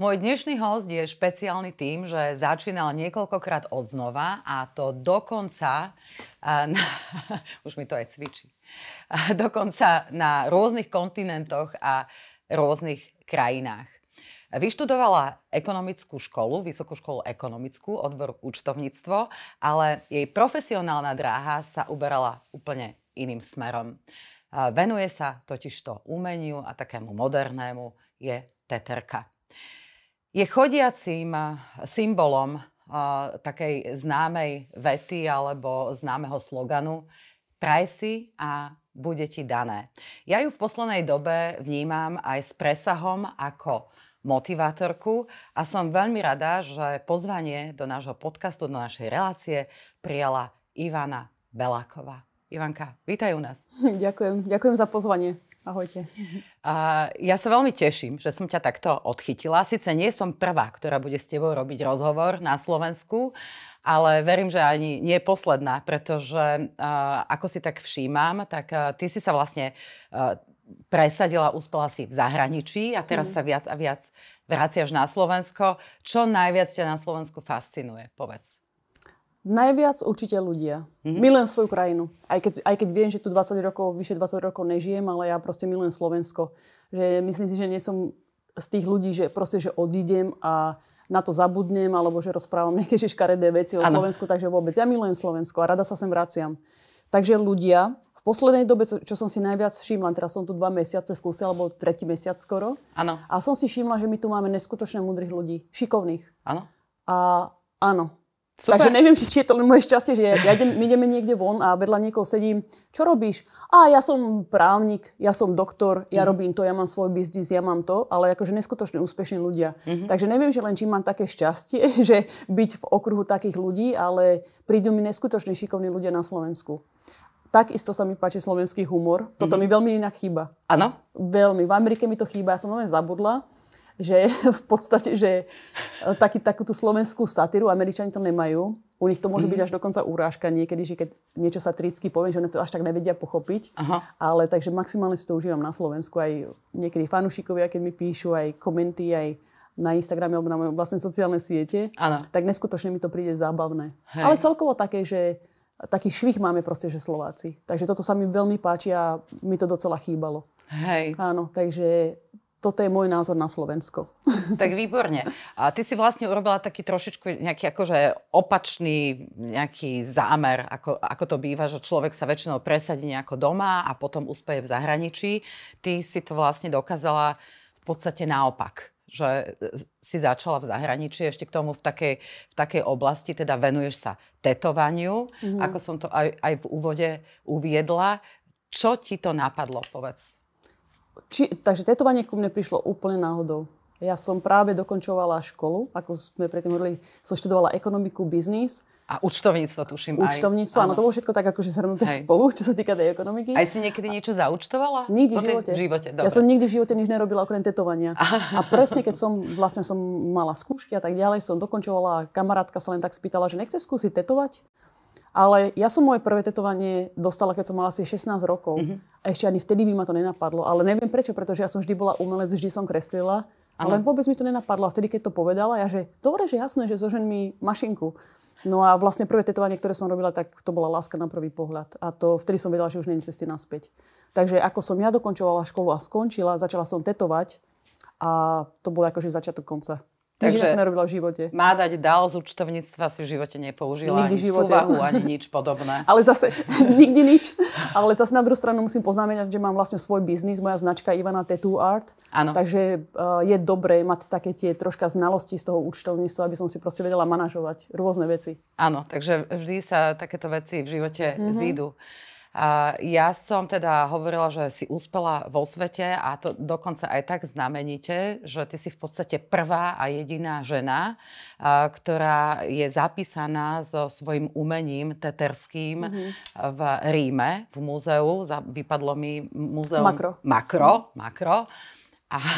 Môj dnešný host je špeciálny tým, že začínal niekoľkokrát od znova a to dokonca, na, už mi to aj cvičí, dokonca na rôznych kontinentoch a rôznych krajinách. Vyštudovala ekonomickú školu, vysokú školu ekonomickú, odbor účtovníctvo, ale jej profesionálna dráha sa uberala úplne iným smerom. Venuje sa totižto umeniu a takému modernému je teterka. Je chodiacím eh, symbolom uh, takej známej vety alebo známeho sloganu Praj si a bude ti dané. Ja ju v poslednej dobe vnímam aj s presahom ako motivátorku a som veľmi rada, že pozvanie do nášho podcastu, do našej relácie prijala Ivana Beláková. Ivanka, vítaj u nás. Ďakujem, ďakujem za pozvanie. Ahojte. A ja sa veľmi teším, že som ťa takto odchytila. Sice nie som prvá, ktorá bude s tebou robiť rozhovor na Slovensku, ale verím, že ani nie je posledná, pretože uh, ako si tak všímam, tak uh, ty si sa vlastne uh, presadila, uspela si v zahraničí a teraz mm. sa viac a viac vraciaš na Slovensko. Čo najviac ťa na Slovensku fascinuje? Povedz. Najviac určite ľudia. Mm-hmm. Milujem svoju krajinu. Aj keď, aj keď viem, že tu 20 rokov, vyše 20 rokov nežijem, ale ja proste milujem Slovensko. Že myslím si, že nie som z tých ľudí, že proste, že odídem a na to zabudnem, alebo že rozprávam nejaké škaredé veci o ano. Slovensku, takže vôbec. Ja milujem Slovensko a rada sa sem vraciam. Takže ľudia, v poslednej dobe, čo som si najviac všimla, teraz som tu dva mesiace v kuse, alebo tretí mesiac skoro. ano. A som si všimla, že my tu máme neskutočne múdrych ľudí, šikovných. Áno. A áno, Super. Takže neviem, či je to len moje šťastie, že ja idem, my ideme niekde von a vedľa niekoho sedím. Čo robíš? A ja som právnik, ja som doktor, ja mm. robím to, ja mám svoj biznis, ja mám to, ale akože neskutočne úspešní ľudia. Mm-hmm. Takže neviem, že len či mám také šťastie, že byť v okruhu takých ľudí, ale prídu mi neskutočne šikovní ľudia na Slovensku. Takisto sa mi páči slovenský humor. Toto mm-hmm. mi veľmi inak chýba. Áno? Veľmi. V Amerike mi to chýba. Ja som veľmi zabudla že v podstate, že e, taký, takúto slovenskú satíru Američani to nemajú. U nich to môže byť mhm. až dokonca úrážka niekedy, že keď niečo satiricky poviem, že oni to až tak nevedia pochopiť. Aha. Ale takže maximálne si to užívam na Slovensku. Aj niekedy fanúšikovia, keď mi píšu, aj komenty, aj na Instagrame alebo na mojom vlastne sociálne siete, ano. tak neskutočne mi to príde zábavné. Hej. Ale celkovo také, že taký švih máme proste, že Slováci. Takže toto sa mi veľmi páči a mi to docela chýbalo. Hej. Áno, takže toto je môj názor na Slovensko. Tak výborne. A ty si vlastne urobila taký trošičku nejaký akože opačný nejaký zámer, ako, ako to býva, že človek sa väčšinou presadí nejako doma a potom úspeje v zahraničí. Ty si to vlastne dokázala v podstate naopak že si začala v zahraničí, ešte k tomu v takej, v takej oblasti, teda venuješ sa tetovaniu, mm-hmm. ako som to aj, aj v úvode uviedla. Čo ti to napadlo, povedz? či, takže tetovanie ku mne prišlo úplne náhodou. Ja som práve dokončovala školu, ako sme predtým hovorili, som študovala ekonomiku, biznis. A účtovníctvo, tuším účtovníctvo, aj. áno, to bolo všetko tak akože zhrnuté Hej. spolu, čo sa týka tej ekonomiky. Aj si niekedy niečo zaučtovala? Nikdy v živote. živote dobre. Ja som nikdy v živote nič nerobila okrem tetovania. Aha. A presne keď som vlastne som mala skúšky a tak ďalej, som dokončovala, kamarátka sa len tak spýtala, že nechce skúsiť tetovať? Ale ja som moje prvé tetovanie dostala, keď som mala asi 16 rokov. Mm-hmm. A ešte ani vtedy by ma to nenapadlo. Ale neviem prečo, pretože ja som vždy bola umelec, vždy som kreslila. Ano. Ale vôbec mi to nenapadlo. A vtedy, keď to povedala, ja že dobre, že jasné, že zožen mi mašinku. No a vlastne prvé tetovanie, ktoré som robila, tak to bola láska na prvý pohľad. A to vtedy som vedela, že už není cesty naspäť. Takže ako som ja dokončovala školu a skončila, začala som tetovať a to bol akože začiatok konca. Takže Nič som v živote. Má dať dál z účtovníctva si v živote nepoužila nikdy ani živote. súvahu, ani nič podobné. Ale zase, nikdy nič. Ale zase na druhú stranu musím poznamenať, že mám vlastne svoj biznis, moja značka Ivana Tattoo Art. Ano. Takže uh, je dobré mať také tie troška znalosti z toho účtovníctva, aby som si proste vedela manažovať rôzne veci. Áno, takže vždy sa takéto veci v živote mm-hmm. zídu. A ja som teda hovorila, že si úspela vo svete a to dokonca aj tak znamenite, že ty si v podstate prvá a jediná žena, a, ktorá je zapísaná so svojím umením teterským mm-hmm. v Ríme, v múzeu. Vypadlo mi múzeum... Makro. Makro, makro. A e,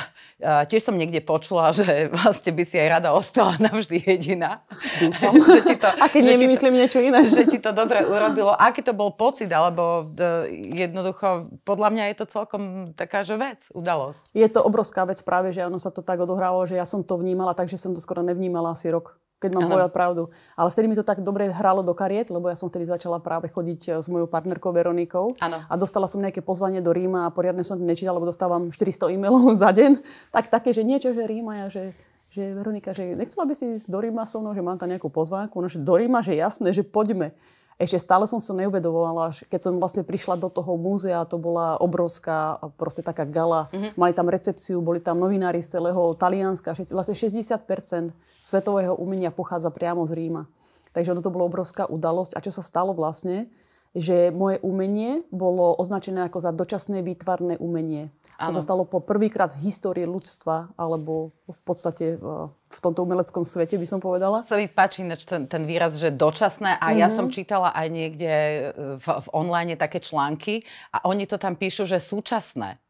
tiež som niekde počula, že vlastne by si aj rada ostala navždy jediná. Dúfam. že ti to, a keď nemyslím niečo iné. Že ti to dobre urobilo. Aký to bol pocit? Alebo e, jednoducho, podľa mňa je to celkom taká, že vec, udalosť. Je to obrovská vec práve, že ono sa to tak odohrávalo, že ja som to vnímala, takže som to skoro nevnímala asi rok keď mám ano. povedať pravdu. Ale vtedy mi to tak dobre hralo do kariet, lebo ja som vtedy začala práve chodiť eh, s mojou partnerkou Veronikou. Ano. A dostala som nejaké pozvanie do Ríma a poriadne som to nečítala, lebo dostávam 400 e-mailov za deň. Tak také, že niečo, že Ríma, ja, že že Veronika, že nechcela by si ísť do Ríma so mnou, že mám tam nejakú pozvánku. No, že do Ríma, že jasné, že poďme ešte stále som sa neuvedovala, keď som vlastne prišla do toho múzea, to bola obrovská proste taká gala. Mm-hmm. Mali tam recepciu, boli tam novinári z celého Talianska. Vlastne 60% svetového umenia pochádza priamo z Ríma. Takže ono to bola obrovská udalosť. A čo sa stalo vlastne? že moje umenie bolo označené ako za dočasné výtvarné umenie. Ano. To sa stalo po prvýkrát v histórii ľudstva, alebo v podstate eh, v tomto umeleckom svete, by som povedala. Sa mi páči ten, ten výraz, že dočasné. A mm-hmm. ja mhm. som čítala aj niekde eh, v, v online také články a oni to tam píšu, že súčasné.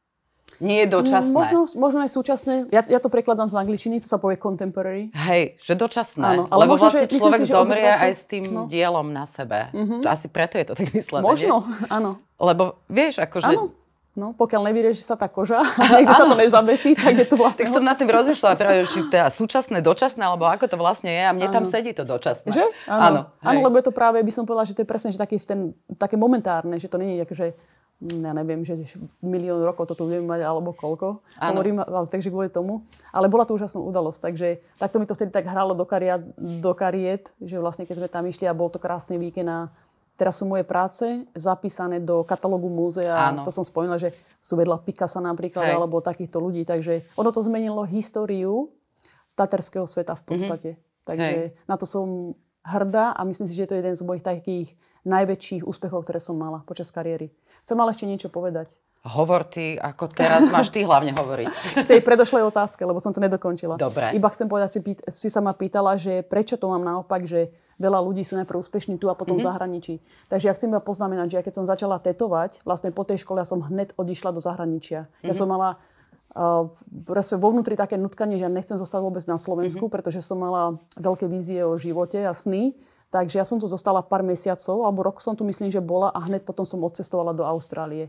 Nie je dočasné. možno, možno aj súčasné. Ja, ja to prekladám z angličtiny, to sa povie contemporary. Hej, že dočasné. Áno, ale Lebo možno, vlastne že, človek si, zomrie sa... aj s tým no. dielom na sebe. Mm-hmm. Asi preto je to tak myslené. Možno, nie? áno. Lebo vieš, akože... Áno. No, pokiaľ nevyrieši sa tá koža a niekto sa to nezabesí, tak je to vlastne... Tak som nad tým rozmýšľala, práve, či je súčasné, dočasné, alebo ako to vlastne je a mne ano. tam sedí to dočasné. Že? Áno. Áno, lebo je to práve, by som povedala, že to je presne že taký, ten, také momentárne, že to není že ja neviem, že milión rokov to tu budeme mať alebo koľko. Ano. Hovorím, ale, takže kvôli tomu. Ale bola to úžasná udalosť, takže takto mi to vtedy tak hralo do, karia, do kariet, že vlastne keď sme tam išli a bol to krásny víkend a teraz sú moje práce zapísané do katalógu múzea. Áno. To som spomínala, že sú vedľa Picasa napríklad Hej. alebo takýchto ľudí, takže ono to zmenilo históriu taterského sveta v mhm. podstate. Mm-hmm. Takže Hej. na to som hrdá a myslím si, že to je jeden z mojich takých najväčších úspechov, ktoré som mala počas kariéry. Chcem ale ešte niečo povedať. Hovor ty, ako teraz máš ty hlavne hovoriť. K tej predošlej otázke, lebo som to nedokončila. Dobre. Iba chcem povedať, si, pýt, si sa ma pýtala, že prečo to mám naopak, že veľa ľudí sú najprv úspešní tu a potom mm-hmm. v mhm. zahraničí. Takže ja chcem iba poznamenať, že ja keď som začala tetovať, vlastne po tej škole ja som hneď odišla do zahraničia. Mm-hmm. Ja mhm. som mala uh, vo vnútri také nutkanie, že ja nechcem zostať vôbec na Slovensku, mm-hmm. pretože som mala veľké vízie o živote a sny. Takže ja som tu zostala pár mesiacov, alebo rok som tu myslím, že bola a hneď potom som odcestovala do Austrálie.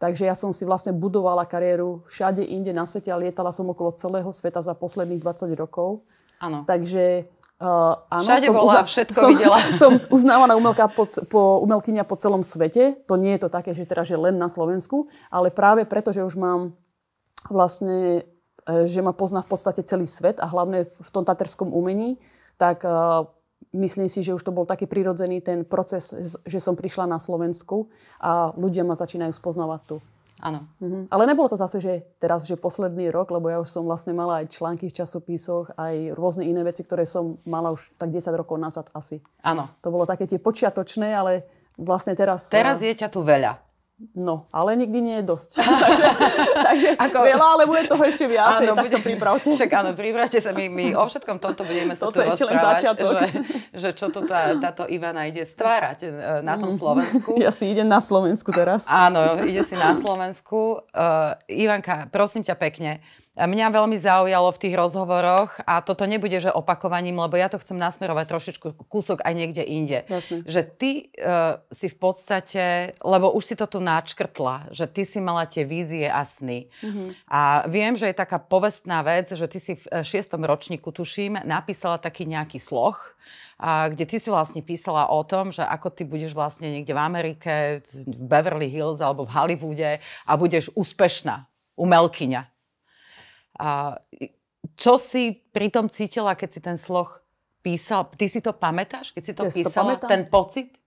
Takže ja som si vlastne budovala kariéru všade inde na svete a lietala som okolo celého sveta za posledných 20 rokov. Áno. Takže Uh, áno, Všade som bola, uzna- všetko som, videla. Som uznávaná umelka po, po, umelkynia po celom svete. To nie je to také, že teraz je len na Slovensku, ale práve preto, že už mám vlastne, eh, že ma pozná v podstate celý svet a hlavne v tom taterskom umení, tak uh, myslím si, že už to bol taký prirodzený ten proces, že som prišla na Slovensku a ľudia ma začínajú spoznávať tu. Áno. Mhm. Ale nebolo to zase, že teraz, že posledný rok, lebo ja už som vlastne mala aj články v časopisoch, aj rôzne iné veci, ktoré som mala už tak 10 rokov nazad asi. Áno. To bolo také tie počiatočné, ale vlastne teraz... Teraz je ťa tu veľa. No, ale nikdy nie je dosť. takže takže Ako... veľa, ale bude toho ešte viac. áno, bude... sa pripravte. Však áno, pripravte sa, my, my o všetkom tomto budeme sa Toto tu ešte len Že, že čo tu tá, táto Ivana ide stvárať eh, na tom mhm. Slovensku. Ja si idem na Slovensku teraz. áno, ide si na Slovensku. Uh, Ivanka, prosím ťa pekne, uh, Mňa veľmi zaujalo v tých rozhovoroch a toto nebude, že opakovaním, lebo ja to chcem nasmerovať trošičku kúsok aj niekde inde. Jasne. Že ty uh, si v podstate, lebo už si to tu načkrtla, že ty si mala tie vízie a sny. Mm-hmm. A viem, že je taká povestná vec, že ty si v e, šiestom ročníku, tuším, napísala taký nejaký sloh, a kde ty si vlastne písala o tom, že ako ty budeš vlastne niekde v Amerike, v Beverly Hills alebo v Hollywoode a budeš úspešná umelkyňa. A čo si pritom cítila, keď si ten sloh písal? Ty si to pamätáš, keď si to ja písala? To ten pocit?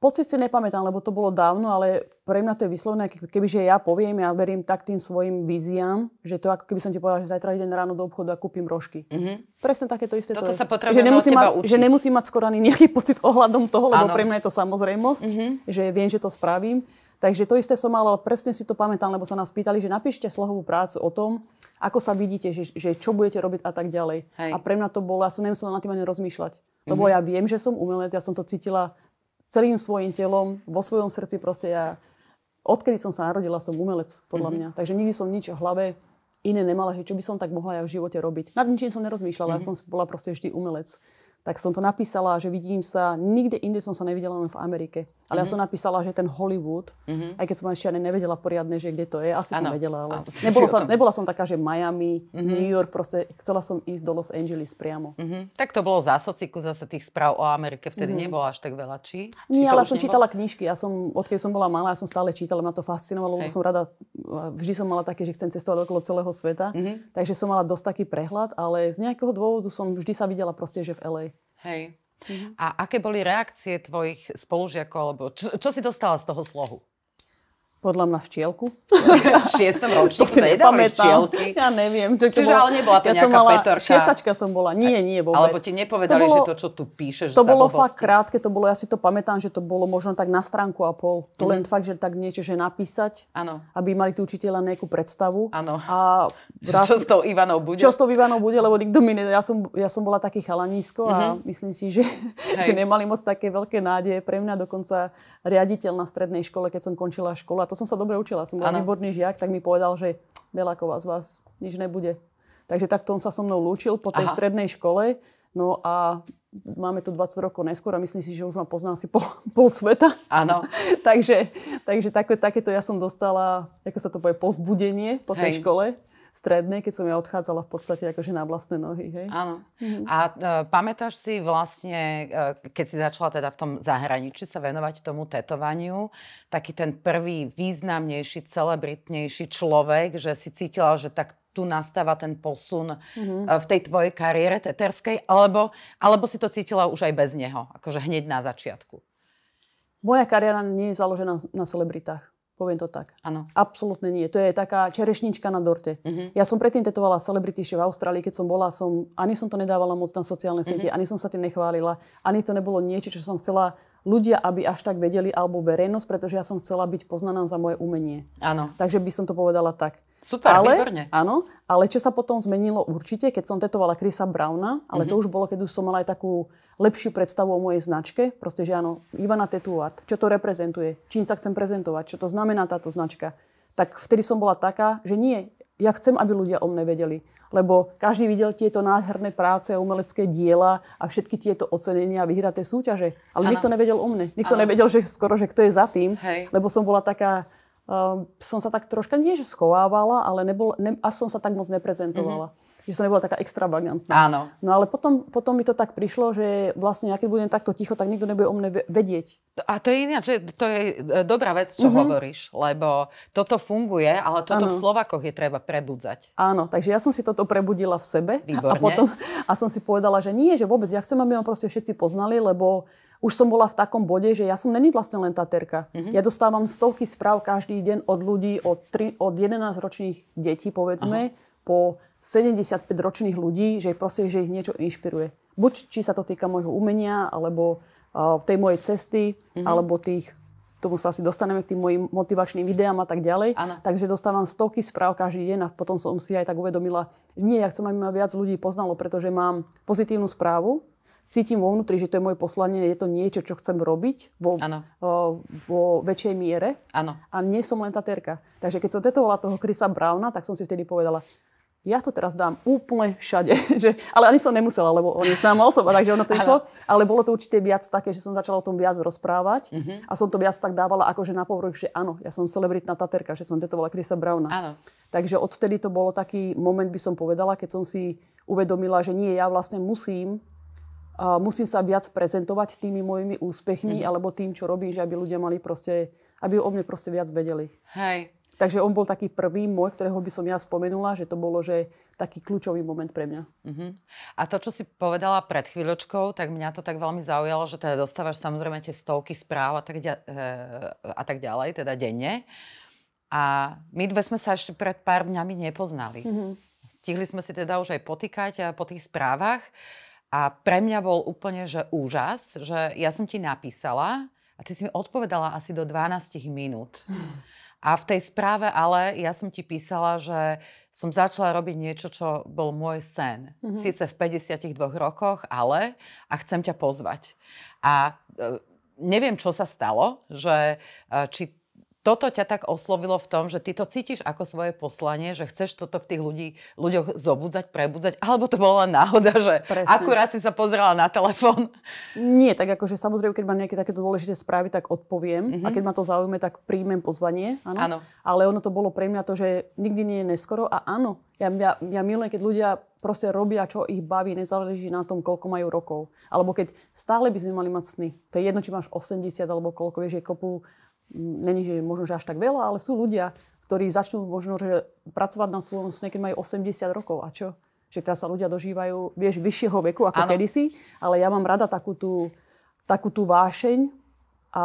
Pocit si nepamätám, lebo to bolo dávno, ale pre mňa to je vyslovné, kebyže ja poviem, ja verím tak tým svojim víziám, že to ako keby som ti povedala, že zajtra idem ráno do obchodu a kúpim rožky. Mm-hmm. Presne takéto isté Toto to sa je. Že nemusím, mať, učiť. že nemusím mať skoro ani nejaký pocit ohľadom toho, lebo ano. pre mňa je to samozrejmosť, mm-hmm. že viem, že to spravím. Takže to isté som mala, presne si to pamätám, lebo sa nás pýtali, že napíšte slohovú prácu o tom, ako sa vidíte, že, že čo budete robiť a tak ďalej. Hej. A pre mňa to bolo, ja som nemusela na tým ani rozmýšľať. Lebo mm-hmm. ja viem, že som umelec, ja som to cítila celým svojim telom, vo svojom srdci proste ja... Odkedy som sa narodila, som umelec, podľa mm-hmm. mňa. Takže nikdy som nič v hlave iné nemala, že čo by som tak mohla ja v živote robiť. Nad ničím som nerozmýšľala, mm-hmm. ja mhm. som bola proste vždy umelec tak som to napísala, že vidím sa, nikde inde som sa nevidela len v Amerike. Ale mm-hmm. ja mhm. som napísala, že ten Hollywood, mm-hmm. aj keď som ešte ani nevedela poriadne, že kde to je, asi ano. som vedela, ale nebolo sa, nebola som taká, že Miami, mm-hmm. New York, proste chcela som ísť do Los Angeles priamo. Mm-hmm. Tak to bolo za sociku, zase tých správ o Amerike, vtedy mm-hmm. nebolo až tak veľa, či? či Nie, ale som nebolo? čítala knižky, ja som, odkedy som bola malá, ja som stále čítala, ma to fascinovalo, lebo som rada, vždy som mala také, že chcem cestovať okolo celého sveta, mm-hmm. takže som mala dosť taký prehľad, ale z nejakého dôvodu som vždy sa videla proste, že v LA. Hej. Mhm. A aké boli reakcie tvojich spolužiakov? Alebo čo, čo si dostala z toho slohu? Podľa mňa včielku. v šiestom ročníku to si včielky. Ja neviem. Čo Čiže bolo. ale nebola to ja nejaká som mala, petorka. Šiestačka som bola. Nie, nie vôbec. Alebo ti nepovedali, to bolo, že to, čo tu píšeš, To bolo fakt krátke, to bolo, ja si to pamätám, že to bolo možno tak na stránku a pol. To mm. len fakt, že tak niečo, že napísať. áno. Aby mali tu učiteľa nejakú predstavu. Áno. A raz, čo s tou Ivanou bude? Čo s tou Ivanou bude, lebo nikto mi ne... Ja som, ja som bola taký chalanísko a mm-hmm. myslím si, že, že nemali moc také veľké nádeje. Pre mňa dokonca riaditeľ na strednej škole, keď som končila škola, to som sa dobre učila. Som bol ano. výborný žiak, tak mi povedal, že Beláková z vás nič nebude. Takže takto on sa so mnou lúčil po tej Aha. strednej škole. No a máme tu 20 rokov neskôr a myslím si, že už ma poznám si pol, pol sveta. Áno. takže takže také, takéto ja som dostala, ako sa to povie, pozbudenie po tej Hej. škole strednej, keď som ja odchádzala v podstate akože na vlastné nohy. Hej? Áno. Mhm. A e, pamätáš si vlastne, e, keď si začala teda v tom zahraničí sa venovať tomu tetovaniu, taký ten prvý významnejší, celebritnejší človek, že si cítila, že tak tu nastáva ten posun mm-hmm. v tej tvojej kariére teterskej, alebo, alebo si to cítila už aj bez neho, akože hneď na začiatku? Moja kariéra nie je založená na celebritách. Poviem to tak. Áno. Absolútne nie. To je taká čerešnička na dorte. Uh-huh. Ja som predtým tetovala celebrity v Austrálii, keď som bola, som, ani som to nedávala moc na sociálne siete, uh-huh. ani som sa tým nechválila, ani to nebolo niečo, čo som chcela ľudia, aby až tak vedeli, alebo verejnosť, pretože ja som chcela byť poznaná za moje umenie. Áno. Takže by som to povedala tak. Super, ale, výborne. Áno, ale čo sa potom zmenilo určite, keď som tetovala Krisa Browna, ale mm-hmm. to mhm. už bolo, keď už som mala aj takú lepšiu predstavu o mojej značke, proste, že áno, Ivana Tattoo Art, čo to reprezentuje, čím sa chcem prezentovať, čo to znamená táto značka, tak vtedy som bola taká, že nie, ja chcem, aby ľudia o mne vedeli, lebo každý videl tieto nádherné práce, umelecké diela a všetky tieto ocenenia a vyhraté súťaže, ale ano. nikto nevedel o mne, nikto ano. nevedel, že skoro, že kto je za tým, Hej. lebo som bola taká Ehm, som sa tak troška nie že schovávala, ale nebol, ne, až som sa tak moc neprezentovala. Mm-hmm že som nebola taká extravagantná. Áno. No ale potom, potom mi to tak prišlo, že vlastne ja keď budem takto ticho, tak nikto nebude o mne vedieť. A to je že to je e, dobrá vec, čo mm-hmm. hovoríš, lebo toto funguje, ale toto ano. v Slovakoch je treba prebudzať. Áno, takže ja som si toto prebudila v sebe Výborne. a potom a som si povedala, že nie, že vôbec ja chcem, aby ma proste všetci poznali, lebo už som bola v takom bode, že ja som není vlastne len tá terka. Mm-hmm. Ja dostávam stovky správ každý deň od ľudí, od, tri, od 11-ročných detí, povedzme, Aha. po 75-ročných ľudí, že proste, že ich niečo inšpiruje. Buď či sa to týka môjho umenia, alebo uh, tej mojej cesty, mm-hmm. alebo tých tomu sa asi dostaneme k tým mojim motivačným videám a tak ďalej. Ano. Takže dostávam stovky správ každý deň a potom som si aj tak uvedomila, že nie, ja chcem, aby ma viac ľudí poznalo, pretože mám pozitívnu správu, cítim vo vnútri, že to je moje poslanie, je to niečo, čo chcem robiť vo, ano. o, vo väčšej miere. Ano. A nie som len terka. Takže keď som tetovala toho Krisa Browna, tak som si vtedy povedala, ja to teraz dám úplne všade. Že, ale ani som nemusela, lebo on je známa osoba, takže ono to išlo. Ale bolo to určite viac také, že som začala o tom viac rozprávať uh-huh. a som to viac tak dávala akože na povrch, že áno, ja som celebritná taterka, že som tetovala Krisa Browna. Ano. Takže odvtedy to bolo taký moment, by som povedala, keď som si uvedomila, že nie, ja vlastne musím musím sa viac prezentovať tými mojimi úspechmi mm. alebo tým, čo robím, že aby ľudia mali proste, aby o mne proste viac vedeli. Hej. Takže on bol taký prvý môj, ktorého by som ja spomenula, že to bolo, že taký kľúčový moment pre mňa. Uh-huh. A to, čo si povedala pred chvíľočkou, tak mňa to tak veľmi zaujalo, že teda dostávaš samozrejme tie stovky správ a tak, ďa- e, a tak ďalej, teda denne. A my dve sme sa ešte pred pár dňami nepoznali. Uh-huh. Stihli sme si teda už aj potýkať po tých správach. Uh, a pre mňa bol úplne že úžas, že ja som ti napísala a ty si mi odpovedala asi do 12 minút. A v tej správe ale ja som ti písala, že som začala robiť niečo, čo bol môj sen. Mm-hmm. Sice v 52 rokoch, ale a chcem ťa pozvať. A e, neviem, čo sa stalo, že e, či toto ťa tak oslovilo v tom, že ty to cítiš ako svoje poslanie, že chceš toto v tých ľudí, ľuďoch zobudzať, prebudzať, alebo to bola náhoda, že Presne. akurát si sa pozrela na telefón? Nie, tak akože samozrejme, keď mám nejaké takéto dôležité správy, tak odpoviem. Mm-hmm. A mhm. keď ma to zaujme, tak príjmem pozvanie. Áno. áno. Ale ono to bolo pre mňa to, že nikdy nie je neskoro. A áno, ja, ja, ja milujem, keď ľudia proste robia, čo ich baví, nezáleží na tom, koľko majú rokov. Alebo keď stále by sme mali mať sny. To je jedno, či máš 80 alebo koľko, vieš, je kopu není, že možno, že až tak veľa, ale sú ľudia, ktorí začnú možno že pracovať na svojom sne, keď majú 80 rokov. A čo? Že teraz sa ľudia dožívajú vieš, vyššieho veku ako ano. kedysi, ale ja mám rada takú tú, takú tú vášeň a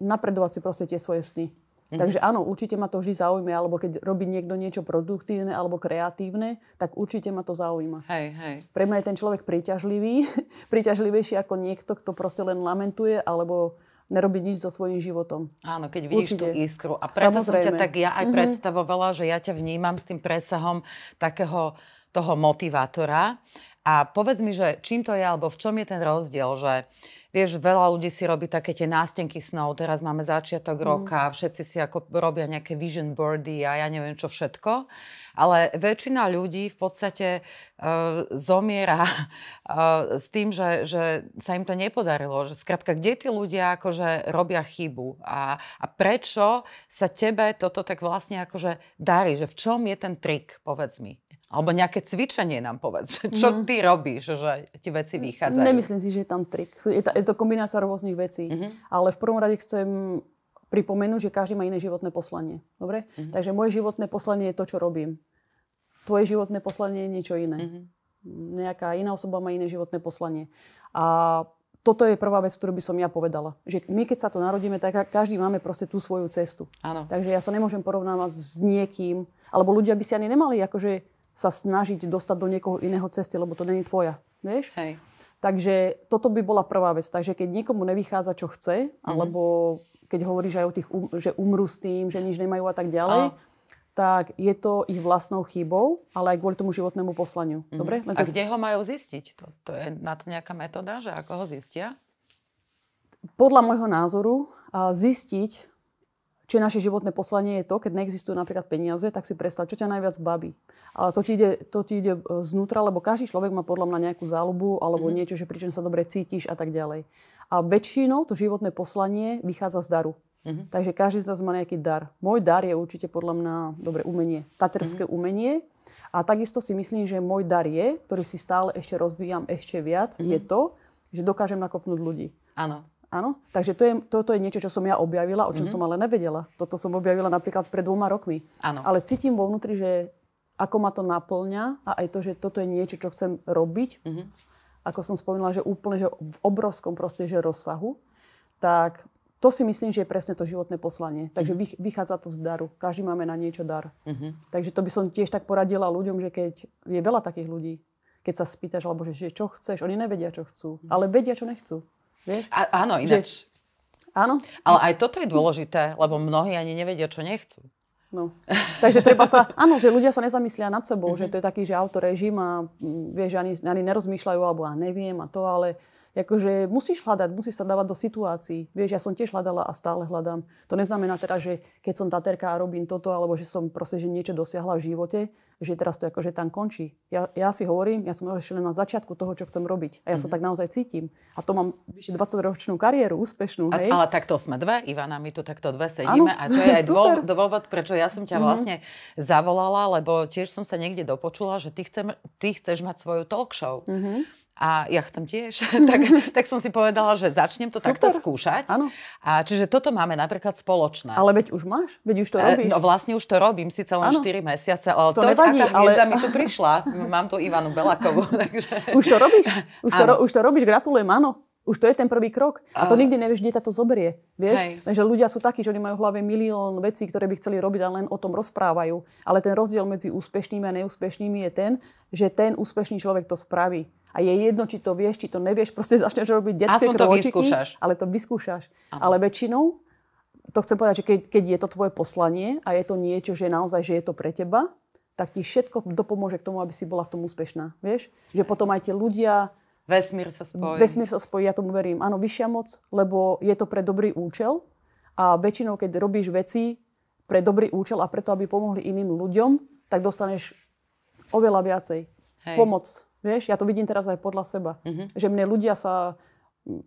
napredovať si proste tie svoje sny. Mm-hmm. Takže áno, určite ma to vždy zaujíma, alebo keď robí niekto niečo produktívne alebo kreatívne, tak určite ma to zaujíma. Hej, hej. Pre mňa je ten človek príťažlivý, príťažlivejší ako niekto, kto proste len lamentuje alebo nerobiť nič so svojím životom. Áno, keď vidíš Určite. tú iskru. A preto Samozrejme. som ťa tak ja aj mm-hmm. predstavovala, že ja ťa vnímam s tým presahom takého toho motivátora. A povedz mi, že čím to je, alebo v čom je ten rozdiel, že vieš, veľa ľudí si robí také tie nástenky snov, teraz máme začiatok mm. roka, všetci si ako robia nejaké vision boardy a ja neviem čo všetko, ale väčšina ľudí v podstate e, zomiera e, s tým, že, že sa im to nepodarilo. Že skratka, kde tí ľudia akože robia chybu a, a prečo sa tebe toto tak vlastne akože darí, že v čom je ten trik, povedz mi. Alebo nejaké cvičenie nám povedz, že čo mhm. ty robíš, že ti veci vychádzajú. Nemyslím si, že je tam trik. Je, to, je to kombinácia rôznych vecí. Mm-hmm. Ale v prvom rade chcem pripomenúť, že každý má iné životné poslanie. Dobre? Mm-hmm. Takže moje životné poslanie je to, čo robím. Tvoje životné poslanie je niečo iné. Mm-hmm. Nejaká iná osoba má iné životné poslanie. A toto je prvá vec, ktorú by som ja povedala. Že my, keď sa to narodíme, tak každý máme proste tú svoju cestu. Ano. Takže ja sa nemôžem porovnávať s niekým. Alebo ľudia by si ani nemali akože sa snažiť dostať do niekoho iného cesty, lebo to není tvoja. Vieš? Hej. Takže toto by bola prvá vec. Takže keď niekomu nevychádza, čo chce, mm-hmm. alebo keď hovoríš aj o tých, um, že umrú s tým, že nič nemajú a tak ďalej, a... tak je to ich vlastnou chybou, ale aj kvôli tomu životnému poslaniu. Mm-hmm. Dobre? Len a to... kde ho majú zistiť? To, to je na to nejaká metóda, že ako ho zistia? Podľa môjho názoru zistiť je naše životné poslanie je to, keď neexistujú napríklad peniaze, tak si predstav, čo ťa najviac baví. Ale to ti ide, to ti ide e, znútra, lebo každý človek má podľa mňa nejakú záľubu alebo mm-hmm. niečo, že pričom sa dobre cítiš a tak ďalej. A väčšinou to životné poslanie vychádza z daru. Mm-hmm. Takže každý z nás má nejaký dar. Môj dar je určite podľa mňa dobre umenie, taterské mm-hmm. umenie. A takisto si myslím, že môj dar je, ktorý si stále ešte rozvíjam ešte viac, mm-hmm. je mhm. to, že dokážem nakopnúť ľudí. Áno. Áno, takže to je, toto je niečo, čo som ja objavila, o čom mm-hmm. som ale nevedela. Toto som objavila napríklad pred dvoma rokmi. Áno. Ale cítim vo vnútri, že ako ma to naplňa a aj to, že toto je niečo, čo chcem robiť, mm-hmm. ako som spomínala, že úplne že v obrovskom proste, že rozsahu, tak to si myslím, že je presne to životné poslanie. Takže mm-hmm. vychádza to z daru. Každý máme na niečo dar. Mm-hmm. Takže to by som tiež tak poradila ľuďom, že keď je veľa takých ľudí, keď sa spýtaš, alebo že, že čo chceš, oni nevedia, čo chcú, mhm. ale vedia, čo nechcú. Vieš? A, áno, ináč. Že... Áno. Ale aj toto je dôležité, lebo mnohí ani nevedia, čo nechcú. No. Takže treba sa, áno, že ľudia sa nezamyslia nad sebou, mm-hmm. že to je taký, že autorežim a mm, vieš, ani, ani nerozmýšľajú, alebo ja neviem a to, ale akože musíš hľadať, musíš sa dávať do situácií. Vieš, ja som tiež hľadala a stále hľadám. To neznamená teda, že keď som taterka a robím toto, alebo že som proste, že niečo dosiahla v živote, že teraz to akože tam končí. Ja, ja si hovorím, ja som ešte len na začiatku toho, čo chcem robiť. A ja mm-hmm. sa mhm. tak naozaj cítim. A to mám vyše 20-ročnú kariéru, úspešnú. Hej? ale takto sme dve, Ivana, my tu takto dve sedíme. Ano, a to je aj dôvod, dôvod, prečo ja som ťa mm-hmm. vlastne zavolala, lebo tiež som sa niekde dopočula, že ty, chcem, ty chceš mať svoju talk show. Mm-hmm a ja chcem tiež, tak, tak som si povedala, že začnem to Super. takto skúšať. Áno. A čiže toto máme napríklad spoločné. Ale veď už máš, veď už to e, robíš. E, no vlastne už to robím, síce len 4 mesiace, ale to, to nevadí, aká ale... mi tu prišla. Mám tu Ivanu Belakovu. Takže... Už to robíš, už, to, ro- už to robíš, gratulujem, áno. Už to je ten prvý krok. A to nikdy nevieš, kde to zoberie. Vieš? Lenže ľudia sú takí, že oni majú v hlave milión vecí, ktoré by chceli robiť a len o tom rozprávajú. Ale ten rozdiel medzi úspešnými a neúspešnými je ten, že ten úspešný človek to spraví. A je jedno, či to vieš, či to nevieš, proste začneš robiť detské krôčiky, ale to vyskúšaš. Aha. Ale väčšinou, to chcem povedať, že keď, keď je to tvoje poslanie a je to niečo, že naozaj, že je to pre teba, tak ti všetko dopomôže k tomu, aby si bola v tom úspešná. Vieš? Že potom aj tie ľudia Vesmír sa spojí. Vesmír sa spojí, ja tomu verím. Áno, vyššia moc, lebo je to pre dobrý účel a väčšinou, keď robíš veci pre dobrý účel a preto, aby pomohli iným ľuďom, tak dostaneš oveľa viacej. Hej. Pomoc. Vieš, ja to vidím teraz aj podľa seba. Uh-huh. Že mne ľudia sa,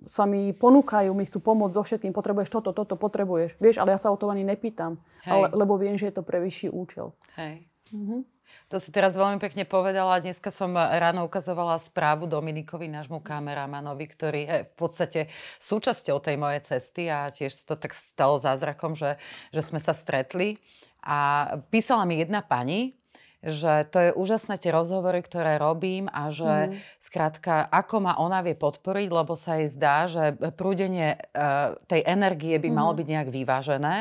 sa mi ponúkajú, mi chcú pomôcť so všetkým. Potrebuješ toto, toto, potrebuješ. Vieš, ale ja sa o to ani nepýtam. Ale, lebo viem, že je to pre vyšší účel. Hej. Uh-huh. To si teraz veľmi pekne povedala. Dneska som ráno ukazovala správu Dominikovi, nášmu kameramanovi, ktorý je v podstate súčasťou tej mojej cesty a tiež to tak stalo zázrakom, že, že sme sa stretli. A písala mi jedna pani, že to je úžasné tie rozhovory, ktoré robím a že mm. skrátka, ako ma ona vie podporiť, lebo sa jej zdá, že prúdenie e, tej energie by mm. malo mhm. byť nejak vyvážené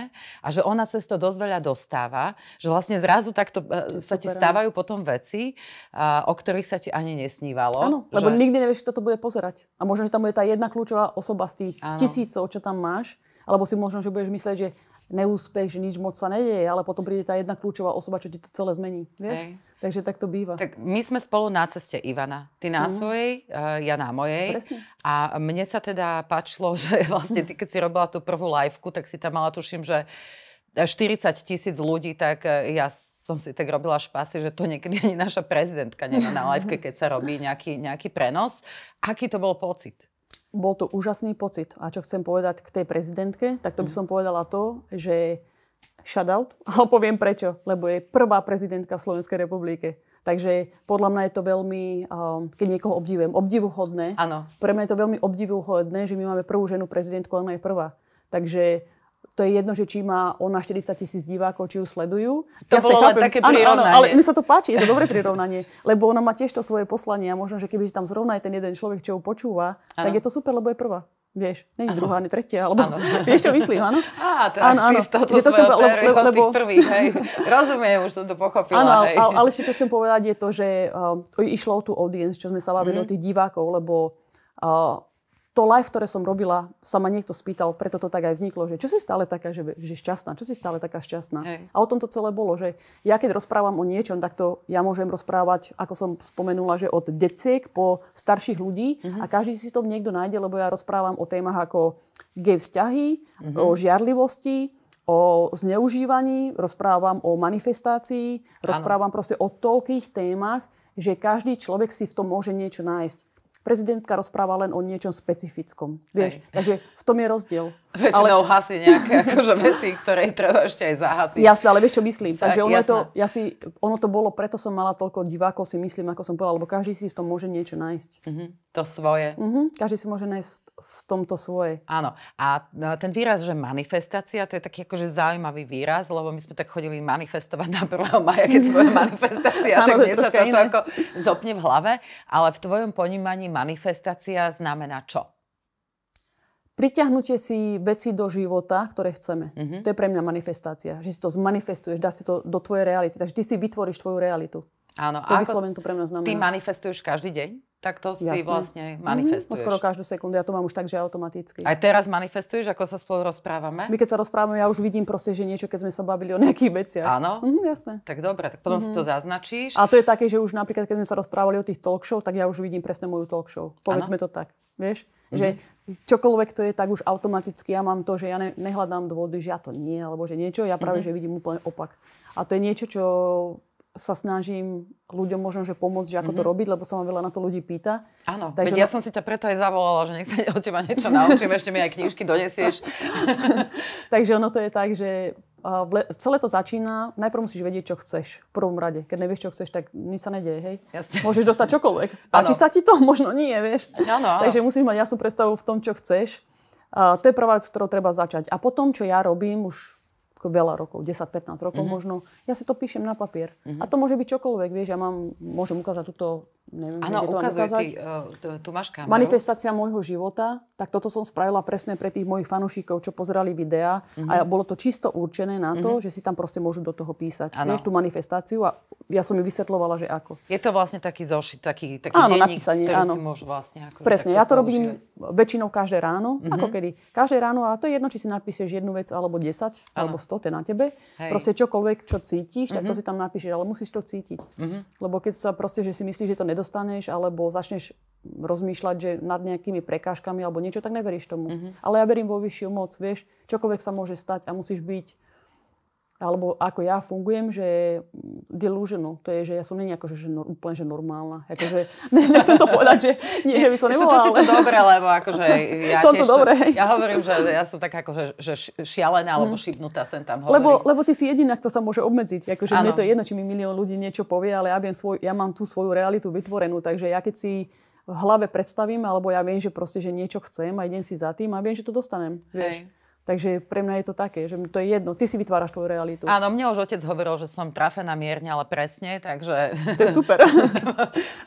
a že ona cez to dosť veľa dostáva, že vlastne zrazu takto e, sa ti stávajú potom veci, uh, o ktorých sa ti ani nesnívalo. Áno, lebo že... nikdy nevieš, kto to bude pozerať. A možno, že tam je tá jedna kľúčová osoba z tých ano. tisícov, čo tam máš, alebo si možno, že budeš myslieť, že neúspech, že nič moc sa nedieje, ale potom príde tá jedna kľúčová osoba, čo ti to celé zmení. Vieš? Takže tak to býva. Tak my sme spolu na ceste Ivana. Ty na mm. svojej, ja na mojej. Presne. A mne sa teda páčilo, že vlastne ty, keď si robila tú prvú liveku, tak si tam mala, tuším, že 40 tisíc ľudí, tak e, ja som si tak robila špasy, že to niekedy ani naša prezidentka nemá na live, keď sa robí nejaký, nejaký prenos. Aký to bol pocit? bol to úžasný pocit. A čo chcem povedať k tej prezidentke, tak to by mhm. som povedala to, že out, ale poviem prečo, lebo je prvá prezidentka v Slovenskej republike. Takže podľa mňa je to veľmi, um, keď niekoho obdivujem, obdivuhodné. Áno. Pre mňa je to veľmi obdivuhodné, že my máme prvú ženu prezidentku, ona je prvá. Takže to je jedno, že či má ona 40 tisíc divákov, či ju sledujú. To ja bolo chápem. také prirovnanie. Áno, ale mi sa to páči, je to dobré prirovnanie, lebo ona má tiež to svoje poslanie a možno, že keby tam zrovna je ten jeden človek, čo ju počúva, ano. tak je to super, lebo je prvá. Vieš, je druhá, ani tretia, alebo ano. vieš, čo myslím, áno? Á, tak ano, ano. ty z tohoto svojho lebo, lebo, prvých, hej. Rozumiem, už som to pochopila, ano, hej. Ale, ale ešte, čo chcem povedať, je to, že uh, išlo o tú audience, čo sme sa bavili mm-hmm. o tých divákov, lebo uh, to live, ktoré som robila, sa ma niekto spýtal, preto to tak aj vzniklo, že čo si stále taká, že, že šťastná, čo si stále taká šťastná. Hej. A o tom to celé bolo, že ja keď rozprávam o niečom, tak to ja môžem rozprávať, ako som spomenula, že od deciek po starších ľudí mm-hmm. a každý si to niekto nájde, lebo ja rozprávam o témach ako gay vzťahy, mm-hmm. o žiarlivosti, o zneužívaní, rozprávam o manifestácii, ano. rozprávam proste o toľkých témach, že každý človek si v tom môže niečo nájsť. Prezidentka rozpráva len o niečom specifickom. Vieš? Takže v tom je rozdiel. Väčšinou ale... hasi nejaké akože veci, ktoré treba ešte aj zahasiť. Jasné, ale vieš, čo myslím. Tak, Takže ono, to, ja si, ono to bolo, preto som mala toľko divákov, si myslím, ako som povedala, lebo každý si v tom môže niečo nájsť. Uh-huh. To svoje. Uh-huh. Každý si môže nájsť v tomto svoje. Áno. A no, ten výraz, že manifestácia, to je taký akože zaujímavý výraz, lebo my sme tak chodili manifestovať na 1. maja, keď sme manifestácia, tak mne sa to ako zopne v hlave. Ale v tvojom ponímaní manifestácia znamená čo? Priťahnutie si veci do života, ktoré chceme. Mm-hmm. To je pre mňa manifestácia. Že si to zmanifestuješ, dá si to do tvojej reality. Takže ty si vytvoríš tvoju realitu. Áno. To ako to pre mňa znamená. Ty manifestuješ každý deň? Tak to Jasne. si vlastne mhm. manifestuješ. Mm-hmm. No skoro každú sekundu. Ja to mám už tak, že automaticky. Aj teraz manifestuješ, ako sa spolu rozprávame? My keď sa rozprávame, ja už vidím proste, že niečo, keď sme sa bavili o nejakých veciach. Áno. Mm-hmm, jasne. Tak dobre, tak potom mm-hmm. si mhm. to zaznačíš. A to je také, že už napríklad, keď sme sa rozprávali o tých talk show, tak ja už vidím presne moju talk show. Povedzme ano. to tak. Vieš? Mm-hmm. Že mhm. čokoľvek to je, tak už automaticky ja mám to, že ja ne, nehľadám dôvody, že ja to nie, alebo že niečo. Ja práve, mm-hmm. že vidím úplne opak. A to je niečo, čo sa snažím ľuďom možno, že pomôcť, že ako mm-hmm. to mhm. robiť, lebo sa ma veľa na to ľudí pýta. Áno, Takže veď ja som si ťa preto aj zavolala, že nech sa o teba niečo naučím, ešte mi aj knižky donesieš. Takže ono to je tak, že Le, celé to začína, najprv musíš vedieť, čo chceš v prvom rade. Keď nevieš, čo chceš, tak nič sa nedieje, hej. Jasne. Môžeš dostať čokoľvek. či sa ti to? Možno nie, vieš. Ano, ano. Takže musíš mať jasnú predstavu v tom, čo chceš. Uh, to je prvá vec, s ktorou treba začať. A potom, čo ja robím už veľa rokov, 10-15 rokov mm-hmm. možno. Ja si to píšem na papier. Mm-hmm. A to môže byť čokoľvek, vieš, ja mám, môžem ukázať túto, neviem, ano, to Ty, uh, tu máš kameru. Manifestácia môjho života, tak toto som spravila presne pre tých mojich fanúšikov, čo pozerali videá mm-hmm. a mhm. bolo to čisto určené na to, mm-hmm. že si tam proste môžu do toho písať, ano. vieš, tú manifestáciu a ja som ju vysvetlovala, že ako. Je to vlastne taký zošit, taký, taký áno, denník, napísanie, ktorý áno. si môžu vlastne... Ako Presne, ja to používať. robím väčšinou každé ráno, mm-hmm. ako kedy. Každé ráno, a to je jedno, či si napíšeš jednu vec, alebo 10, ano. alebo 100, to je na tebe. Hej. Proste čokoľvek, čo cítiš, mm-hmm. tak to mhm. si tam napíšeš, ale musíš to cítiť. Mm-hmm. Lebo keď sa proste, že si myslíš, že to nedostaneš, alebo začneš rozmýšľať, že nad nejakými prekážkami alebo niečo, tak neveríš tomu. Mm-hmm. Ale ja verím vo vyššiu moc, vieš, čokoľvek sa môže stať a musíš byť alebo ako ja fungujem, že delusional, to je, že ja som není akože že no, úplne že normálna. Akože, ne, nechcem to povedať, že nie, že by som nebola. Ešte, to ale... si to dobre, lebo akože ja som to dobre. Som, ja hovorím, že ja som tak akože že šialená, alebo mm. šibnutá sem tam hovorí. Lebo, lebo ty si jediná, kto sa môže obmedziť. Akože mne to je jedno, či mi milión ľudí niečo povie, ale ja, viem svoj, ja mám tú svoju realitu vytvorenú, takže ja keď si v hlave predstavím, alebo ja viem, že proste, že niečo chcem a idem si za tým a viem, že to dostanem. Vieš? Hej. Takže pre mňa je to také, že to je jedno. Ty si vytváraš tvoju realitu. Áno, mne už otec hovoril, že som trafená mierne, ale presne, takže... To je super.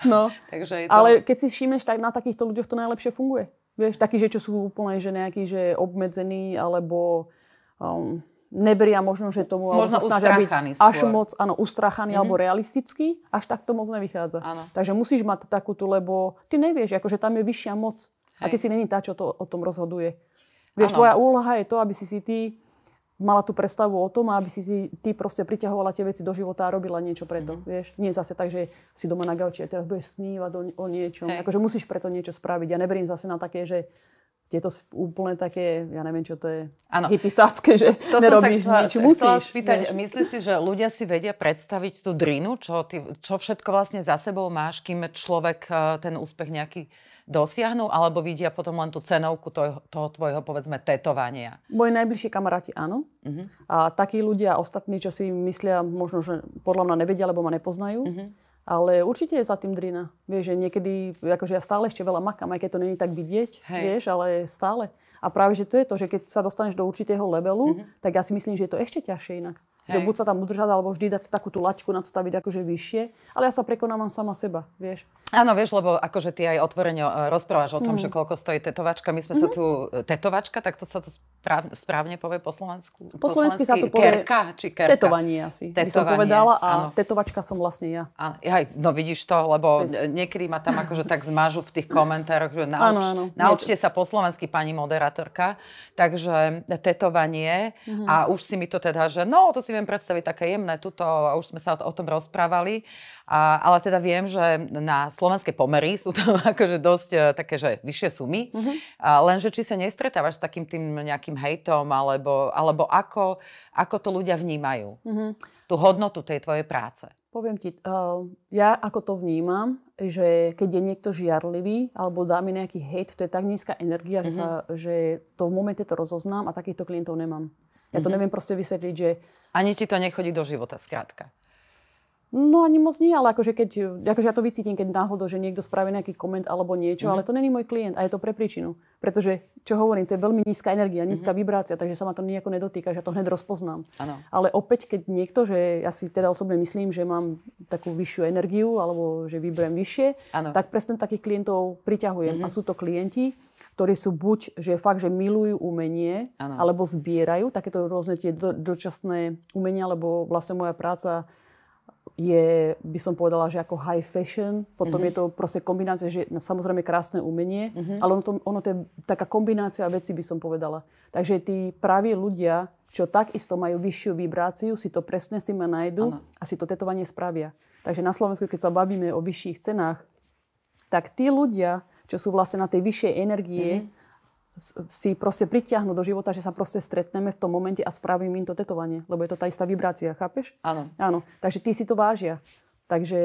no. takže je to... Ale keď si všimneš, tak na takýchto ľuďoch to najlepšie funguje. Vieš, takí, že čo sú úplne, že nejaký, že obmedzení, alebo um, neveria možno, že tomu... Možno sa snažia byť skôr. až moc, áno, ustrachaný mm-hmm. alebo realistický, až tak to moc nevychádza. Áno. Takže musíš mať takú lebo ty nevieš, akože tam je vyššia moc. Hej. A ty si není tá, čo to o tom rozhoduje. Vieš, ano. tvoja úloha je to, aby si si ty mala tú predstavu o tom a aby si ty proste priťahovala tie veci do života a robila niečo preto, mm-hmm. vieš. Nie zase tak, že si doma na gauči a teraz budeš snívať o, o niečom. Hey. Akože musíš preto niečo spraviť. Ja neverím zase na také, že tieto úplne také, ja neviem, čo to je, ano. hypisácké, že to nerobíš som sa chcela, nič, musíš. Chcela spýtať, myslíš si, že ľudia si vedia predstaviť tú drinu, čo, ty, čo všetko vlastne za sebou máš, kým človek e, ten úspech nejaký dosiahnu, alebo vidia potom len tú cenovku toho, toho tvojho, povedzme, tetovania? Moji najbližší kamaráti áno. Uh-huh. A takí ľudia ostatní, čo si myslia, možno, že podľa mňa nevedia, lebo ma nepoznajú, uh-huh ale určite je za tým drina. Vieš, že niekedy, akože ja stále ešte veľa makám, aj keď to není tak vidieť, Hej. vieš, ale stále. A práve, že to je to, že keď sa dostaneš do určitého levelu, mm-hmm. tak ja si myslím, že je to ešte ťažšie inak. Hej. Že buď sa tam udržať, alebo vždy dať takú tú laťku nadstaviť akože vyššie. Ale ja sa prekonávam sama seba, vieš. Áno, vieš, lebo akože ty aj otvorene e, rozprávaš o tom, mm. že koľko stojí tetovačka. My sme mm. sa mhm. tu... E, tetovačka, tak to sa to správ, správne povie po slovensku? Po, slovensky sa to povie... Kerka či kerka? Tetovanie asi, tetovanie, by som povedala. A ano. tetovačka som vlastne ja. A, aj, no vidíš to, lebo Bez... niekedy ma tam akože tak zmažu v tých komentároch, že nauč, ano, ano. naučte sa po slovensky, pani moderátorka. Takže tetovanie. Mm. A už si mi to teda, že no, to si viem predstaviť také jemné tuto, a už sme sa o, o tom rozprávali, a, ale teda viem, že na slovenské pomery sú to akože dosť e, také, že vyššie sumy. Mm-hmm. A, lenže či sa nestretávaš s takým tým nejakým hejtom, alebo, alebo ako, ako to ľudia vnímajú, mm-hmm. tú hodnotu tej tvojej práce? Poviem ti, uh, ja ako to vnímam, že keď je niekto žiarlivý alebo dá mi nejaký hate, to je tak nízka energia, mm-hmm. že, mhm. sa, že to v momente to rozoznám a takýchto klientov nemám. Ja to mhm. neviem proste vysvetliť, že... Ani ti to nechodí do života, skrátka. No ani moc nie, ale akože keď, akože ja to vycítim, keď náhodou, že niekto spraví nejaký koment alebo niečo, mm ale to není môj klient a je to pre príčinu. Pretože, čo hovorím, to je veľmi nízka energia, nízka mm vibrácia, takže sa ma to nejako nedotýka, že ja to hneď rozpoznám. Ano. Ale opäť, keď niekto, že ja si teda osobne myslím, že mám takú vyššiu energiu alebo že vybrem vyššie, ano. tak presne takých klientov priťahujem mm a mhm. sú to klienti, ktorí sú buď, že fakt, že milujú umenie, ano. alebo zbierajú takéto rôzne tie do, dočasné umenia, lebo vlastne moja práca je, by som povedala, že ako high fashion, potom uh-huh. je to proste kombinácia, že samozrejme krásne umenie, uh-huh. ale ono to, ono to je taká kombinácia vecí, by som povedala. Takže tí praví ľudia, čo takisto majú vyššiu vibráciu, si to presne s tým nájdu ano. a si to tetovanie spravia. Takže na Slovensku, keď sa bavíme o vyšších cenách, tak tí ľudia, čo sú vlastne na tej vyššej energie, mm-hmm si proste pritiahnu do života, že sa proste stretneme v tom momente a spravím im to tetovanie, lebo je to tá istá vibrácia, chápeš? Áno. Áno, takže tí si to vážia. Takže,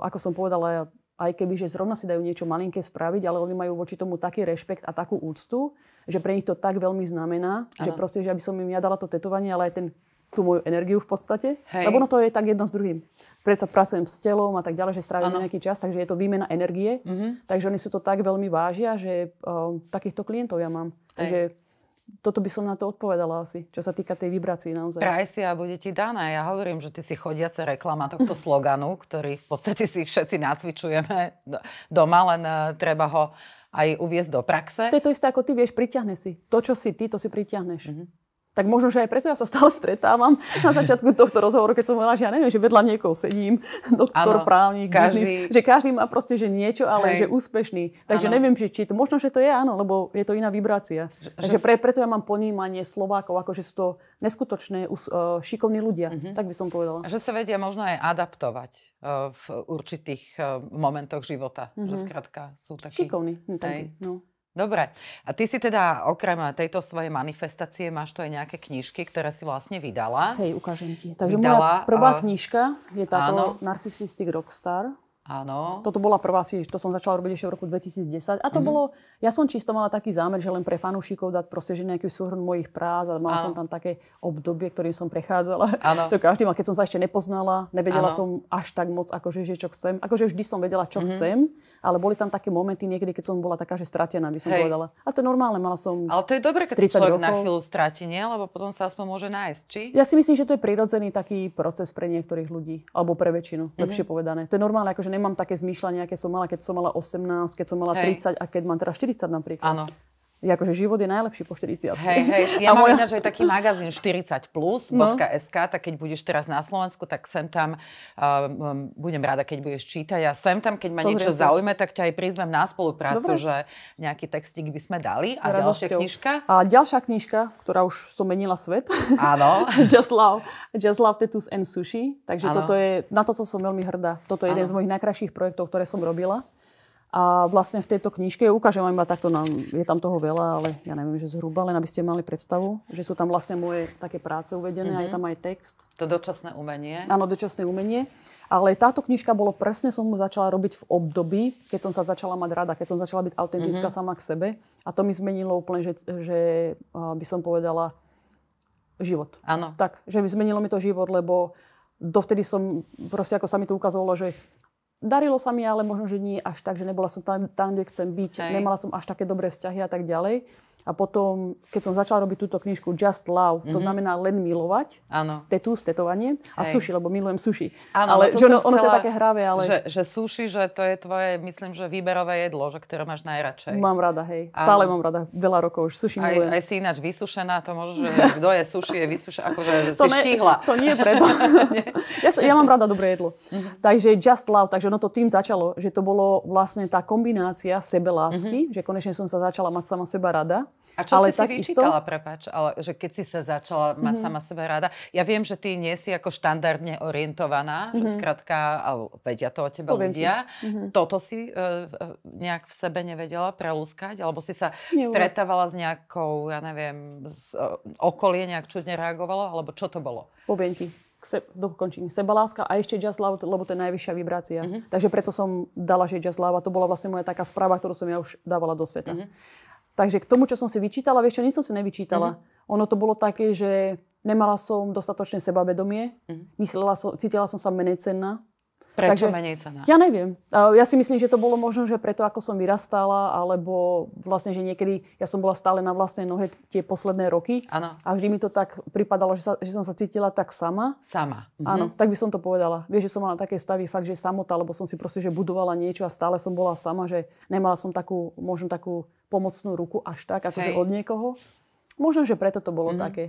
ako som povedala, aj keby, že zrovna si dajú niečo malinké spraviť, ale oni majú voči tomu taký rešpekt a takú úctu, že pre nich to tak veľmi znamená, ano. že proste, že aby som im ja dala to tetovanie, ale aj ten tú moju energiu v podstate. Hej. Lebo ono to je tak jedno s druhým. Predsa pracujem s telom a tak ďalej, že strávim ano. nejaký čas, takže je to výmena energie. Uh-huh. Takže oni si to tak veľmi vážia, že um, takýchto klientov ja mám. Hej. Takže toto by som na to odpovedala asi, čo sa týka tej vibrácie naozaj. Praj si a bude ti daná. Ja hovorím, že ty si chodiace reklama tohto sloganu, ktorý v podstate si všetci nacvičujeme doma, len e, treba ho aj uviezť do praxe. To je to isté, ako ty vieš, priťahne si. To, čo si ty, to si priťahneš. Uh-huh tak možno, že aj preto ja sa stále stretávam na začiatku tohto rozhovoru, keď som hovorila, že ja neviem, že vedľa niekoho sedím, doktor, ano, právnik, každý... biznis, že každý má proste, že niečo, ale Hej. že úspešný. Takže ano. neviem, že či to, možno, že to je áno, lebo je to iná vibrácia. Že, Takže pre, preto ja mám ponímanie Slovákov, ako že sú to neskutočné, e, šikovní ľudia, uh-huh. tak by som povedala. Že sa vedia možno aj adaptovať uh, v určitých uh, momentoch života. Uh-huh. Že mhm. skrátka sú takí... Šikovní. Hm, no. Dobre. A ty si teda okrem tejto svojej manifestácie máš tu aj nejaké knižky, ktoré si vlastne vydala. Hej, ukážem ti. Takže vydala, moja prvá a... knižka je táto áno. Narcissistic Rockstar. Áno. Toto bola prvá si, to som začala robiť ešte v roku 2010. A to mm. bolo, ja som čisto mala taký zámer, že len pre fanúšikov dať proste, že nejaký súhrn mojich prác a mala Áno. som tam také obdobie, ktorým som prechádzala. Áno. To každý mal, keď som sa ešte nepoznala, nevedela Áno. som až tak moc, akože, že čo chcem. Akože vždy som vedela, čo mm. chcem, ale boli tam také momenty niekedy, keď som bola taká, že stratená, by som Hej. povedala. A to je normálne, mala som Ale to je dobré, keď sa človek rokov. na chvíľu stráti, nie? Lebo potom sa aspoň môže nájsť, či? Ja si myslím, že to je prirodzený taký proces pre niektorých ľudí, alebo pre väčšinu, mm. lepšie povedané. To je normálne, akože nemám také zmýšľanie, aké som mala, keď som mala 18, keď som mala Hej. 30 a keď mám teraz teda 40 napríklad. Áno že akože život je najlepší po 40. Hej, hej, ja mám moja... ináč aj taký magazín 40 plus no. tak keď budeš teraz na Slovensku, tak sem tam, um, budem rada, keď budeš čítať a sem tam, keď ma to niečo zaujme, tak ťa aj prizvem na spoluprácu, Dobre. že nejaký textík by sme dali. A Radosťou. ďalšia knižka? A ďalšia knižka, ktorá už som menila svet. Áno. Just Love. Just Love Tattoos and Sushi. Takže ano. toto je, na to, som veľmi hrdá. Toto je ano. jeden z mojich najkrajších projektov, ktoré som robila. A vlastne v tejto knižke, ukážem vám iba takto, na, je tam toho veľa, ale ja neviem, že zhruba, len aby ste mali predstavu, že sú tam vlastne moje také práce uvedené mm-hmm. a je mhm. tam aj text. To dočasné umenie. Áno, dočasné umenie. Ale táto knižka bolo presne, som mu začala robiť v období, keď som sa začala mať rada, keď som začala byť autentická mm-hmm. sama k sebe. A to mi zmenilo úplne, že, že by som povedala, život. Áno. Tak, že zmenilo mi to život, lebo dovtedy som, proste ako sa mi to ukazovalo, že Darilo sa mi, ale možno, že nie až tak, že nebola som tam, tam kde chcem byť, Hej. nemala som až také dobré vzťahy a tak ďalej. A potom, keď som začala robiť túto knižku Just Love, mm-hmm. to mhm. znamená len milovať, Áno. tetus, tetovanie a Hej. sushi, lebo milujem sushi. Áno, ale to že ono, chcela, ono to je také hravé, ale... Že, že sushi, že to je tvoje, myslím, že výberové jedlo, že ktoré máš najradšej. Mám rada, hej. Stále mám rada, veľa rokov už sushi aj, milujem. Aj si ináč vysušená, to môžeš, že kto je sushi, je vysušená, akože to si ne, To nie je preto. ja, ja mám rada dobré jedlo. Mm-hmm. Takže Just Love, takže ono to tým začalo, že to bolo vlastne tá kombinácia sebelásky, mm-hmm. že konečne som sa začala mať sama seba rada a čo ale si si vyčítala, isto... prepáč, ale že keď si sa začala mať mm-hmm. sama sebe rada, ja viem, že ty nie si ako štandardne orientovaná, mm-hmm. že mhm. skratka, ale vedia to o tebe Poviem ľudia. Si. Mm-hmm. Toto si e, e, nejak v sebe nevedela prelúskať? Alebo si sa Neuvať. stretávala s nejakou, ja neviem, z, e, okolie nejak čudne reagovalo? Alebo čo to bolo? Poviem ti, k se, dokončení sebaláska a ešte Just Love, lebo to je najvyššia vibrácia. Uh-huh. Takže preto som dala, že Just Love a to bola vlastne moja taká správa, ktorú som ja už dávala do sveta. Uh-huh. Takže k tomu, čo som si vyčítala, vieš čo, nič som si nevyčítala. Mm-hmm. Ono to bolo také, že nemala som dostatočné sebavedomie, mm-hmm. myslela som, cítila som sa mm-hmm. Prečo Takže, menej cena? Ja neviem. Ja si myslím, že to bolo možno, že preto, ako som vyrastala, alebo vlastne, že niekedy ja som bola stále na vlastnej nohe tie posledné roky. Ano. A vždy mi to tak pripadalo, že, sa, že som sa cítila tak sama. Sama. Mhm. tak by som to povedala. Vieš, že som mala také stavy fakt, že samota, lebo som si proste, že budovala niečo a stále som bola sama, že nemala som takú, možno takú pomocnú ruku až tak, akože od niekoho. Možno, že preto to bolo mhm. také.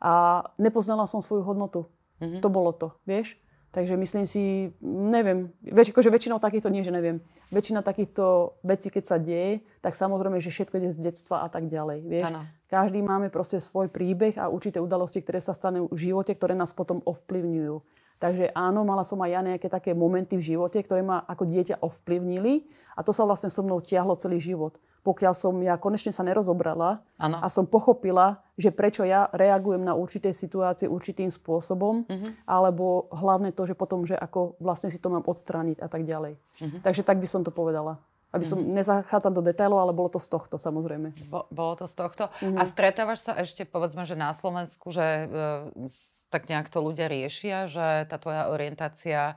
A nepoznala som svoju hodnotu. Mm-hmm. To bolo to, vieš? Takže myslím si, neviem, väč, akože väčšinou takýchto, nie že neviem, väčšina takýchto vecí, keď sa deje, tak samozrejme, že všetko ide z detstva a tak ďalej. Vieš? Ano. Každý máme proste svoj príbeh a určité udalosti, ktoré sa stanú v živote, ktoré nás potom ovplyvňujú. Takže áno, mala som aj ja nejaké také momenty v živote, ktoré ma ako dieťa ovplyvnili a to sa vlastne so mnou tiahlo celý život pokiaľ som ja konečne sa nerozobrala ano. a som pochopila, že prečo ja reagujem na určité situácie určitým spôsobom, uh-huh. alebo hlavne to, že potom, že ako vlastne si to mám odstrániť a tak ďalej. Uh-huh. Takže tak by som to povedala. Aby som mm-hmm. nezachádzala do detailov, ale bolo to z tohto samozrejme. Bo, bolo to z tohto. Mm-hmm. A stretávaš sa ešte, povedzme, že na Slovensku, že e, tak nejak to ľudia riešia, že tá tvoja orientácia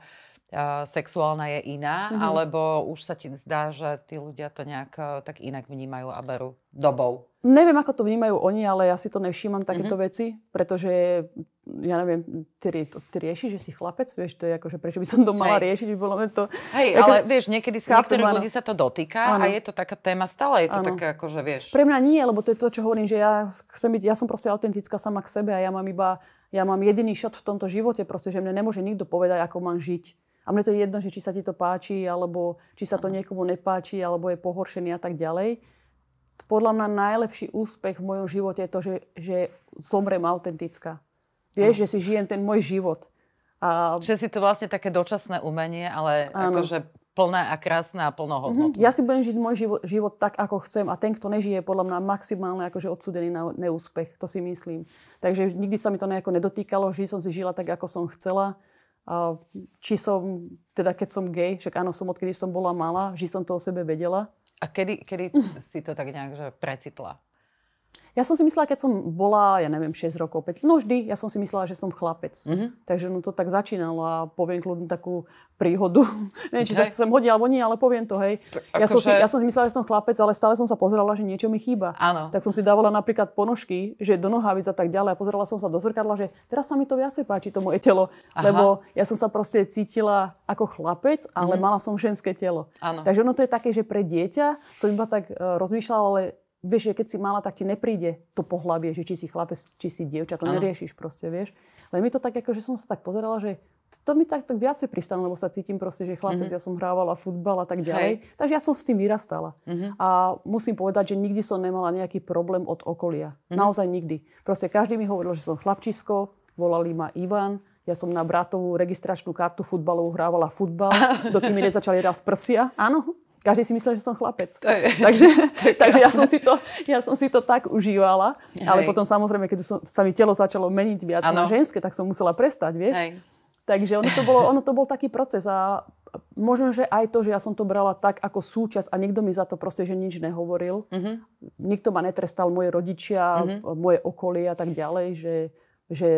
sexuálna je iná, mm-hmm. alebo už sa ti zdá, že tí ľudia to nejak e, tak inak vnímajú a berú dobou? Neviem, ako to vnímajú oni, ale ja si to nevšímam takéto mm-hmm. veci, pretože ja neviem, ty, ty riešiš, že si chlapec, vieš, to je ako, že prečo by som to mala Hej. riešiť, by bolo to... Hej, ako, ale vieš, niekedy sa niektorých ľudí sa to dotýka ano. a je to taká téma stále, je to ano. také ako, že vieš... Pre mňa nie, lebo to je to, čo hovorím, že ja chcem byť, ja som proste autentická sama k sebe a ja mám iba, ja mám jediný šat v tomto živote, proste, že mne nemôže nikto povedať, ako mám žiť. A mne to je jedno, že či sa ti to páči, alebo či sa to niekomu nepáči, alebo je pohoršený a tak ďalej. Podľa mňa najlepší úspech v mojom živote je to, že, že zomrem autentická. Vieš, Aha. že si žijem ten môj život. A... Že si to vlastne také dočasné umenie, ale ano. akože plné a krásne a plnohodnotné. Mm-hmm. Ja si budem žiť môj život, život tak, ako chcem a ten, kto nežije, je podľa mňa maximálne akože odsudený na neúspech, to si myslím. Takže nikdy sa mi to nejako nedotýkalo, že som si žila tak, ako som chcela či som, teda keď som gay, však áno, som odkedy som bola malá, že som to o sebe vedela. A kedy, kedy si to tak nejak že precitla? Ja som si myslela, keď som bola, ja neviem, 6 rokov, 5, no vždy, ja som si myslela, že som chlapec. Mm-hmm. Takže no to tak začínalo a poviem kľudne takú príhodu. Neviem, či sa chcem hodne alebo nie, ale poviem to, hej. To, ja, som že... si, akože- ja som si myslela, že som chlapec, ale stále som sa pozerala, že niečo mi chýba. Ano. Tak som si dávala napríklad ponožky, že do nohavic a tak ďalej a pozerala som sa do zrkadla, že teraz sa mi to viacej páči, to moje telo. Aha. Lebo ja som sa proste cítila ako chlapec, ale mm-hmm. mala som ženské telo. Ano. Takže ono to je také, že pre dieťa som iba tak uh, rozmýšľala, ale vieš, že keď si mala, tak ti nepríde to pohlavie, že či si chlapec, či si dievča, to ano. neriešiš proste, vieš. Len mi to tak, ako, že som sa tak pozerala, že to mi tak, tak viacej pristalo, lebo sa cítim proste, že chlapec, mm-hmm. ja som hrávala futbal a tak ďalej. Hej. Takže ja som s tým vyrastala. Mm-hmm. A musím povedať, že nikdy som nemala nejaký problém od okolia. Mm-hmm. Naozaj nikdy. Proste každý mi hovoril, že som chlapčisko, volali ma Ivan, ja som na bratovú registračnú kartu futbalovú hrávala futbal, dokým mi nezačali raz prsia. Áno, každý si myslel, že som chlapec. To je, takže to je takže ja, som si to, ja som si to tak užívala. Hej. Ale potom samozrejme, keď som, sa mi telo začalo meniť viac ano. na ženské, tak som musela prestať, vieš. Hej. Takže ono to, bolo, ono to bol taký proces a možno, že aj to, že ja som to brala tak ako súčasť a nikto mi za to proste, že nič nehovoril. Mm-hmm. Nikto ma netrestal, moje rodičia, mm-hmm. moje okolie a tak ďalej, že, že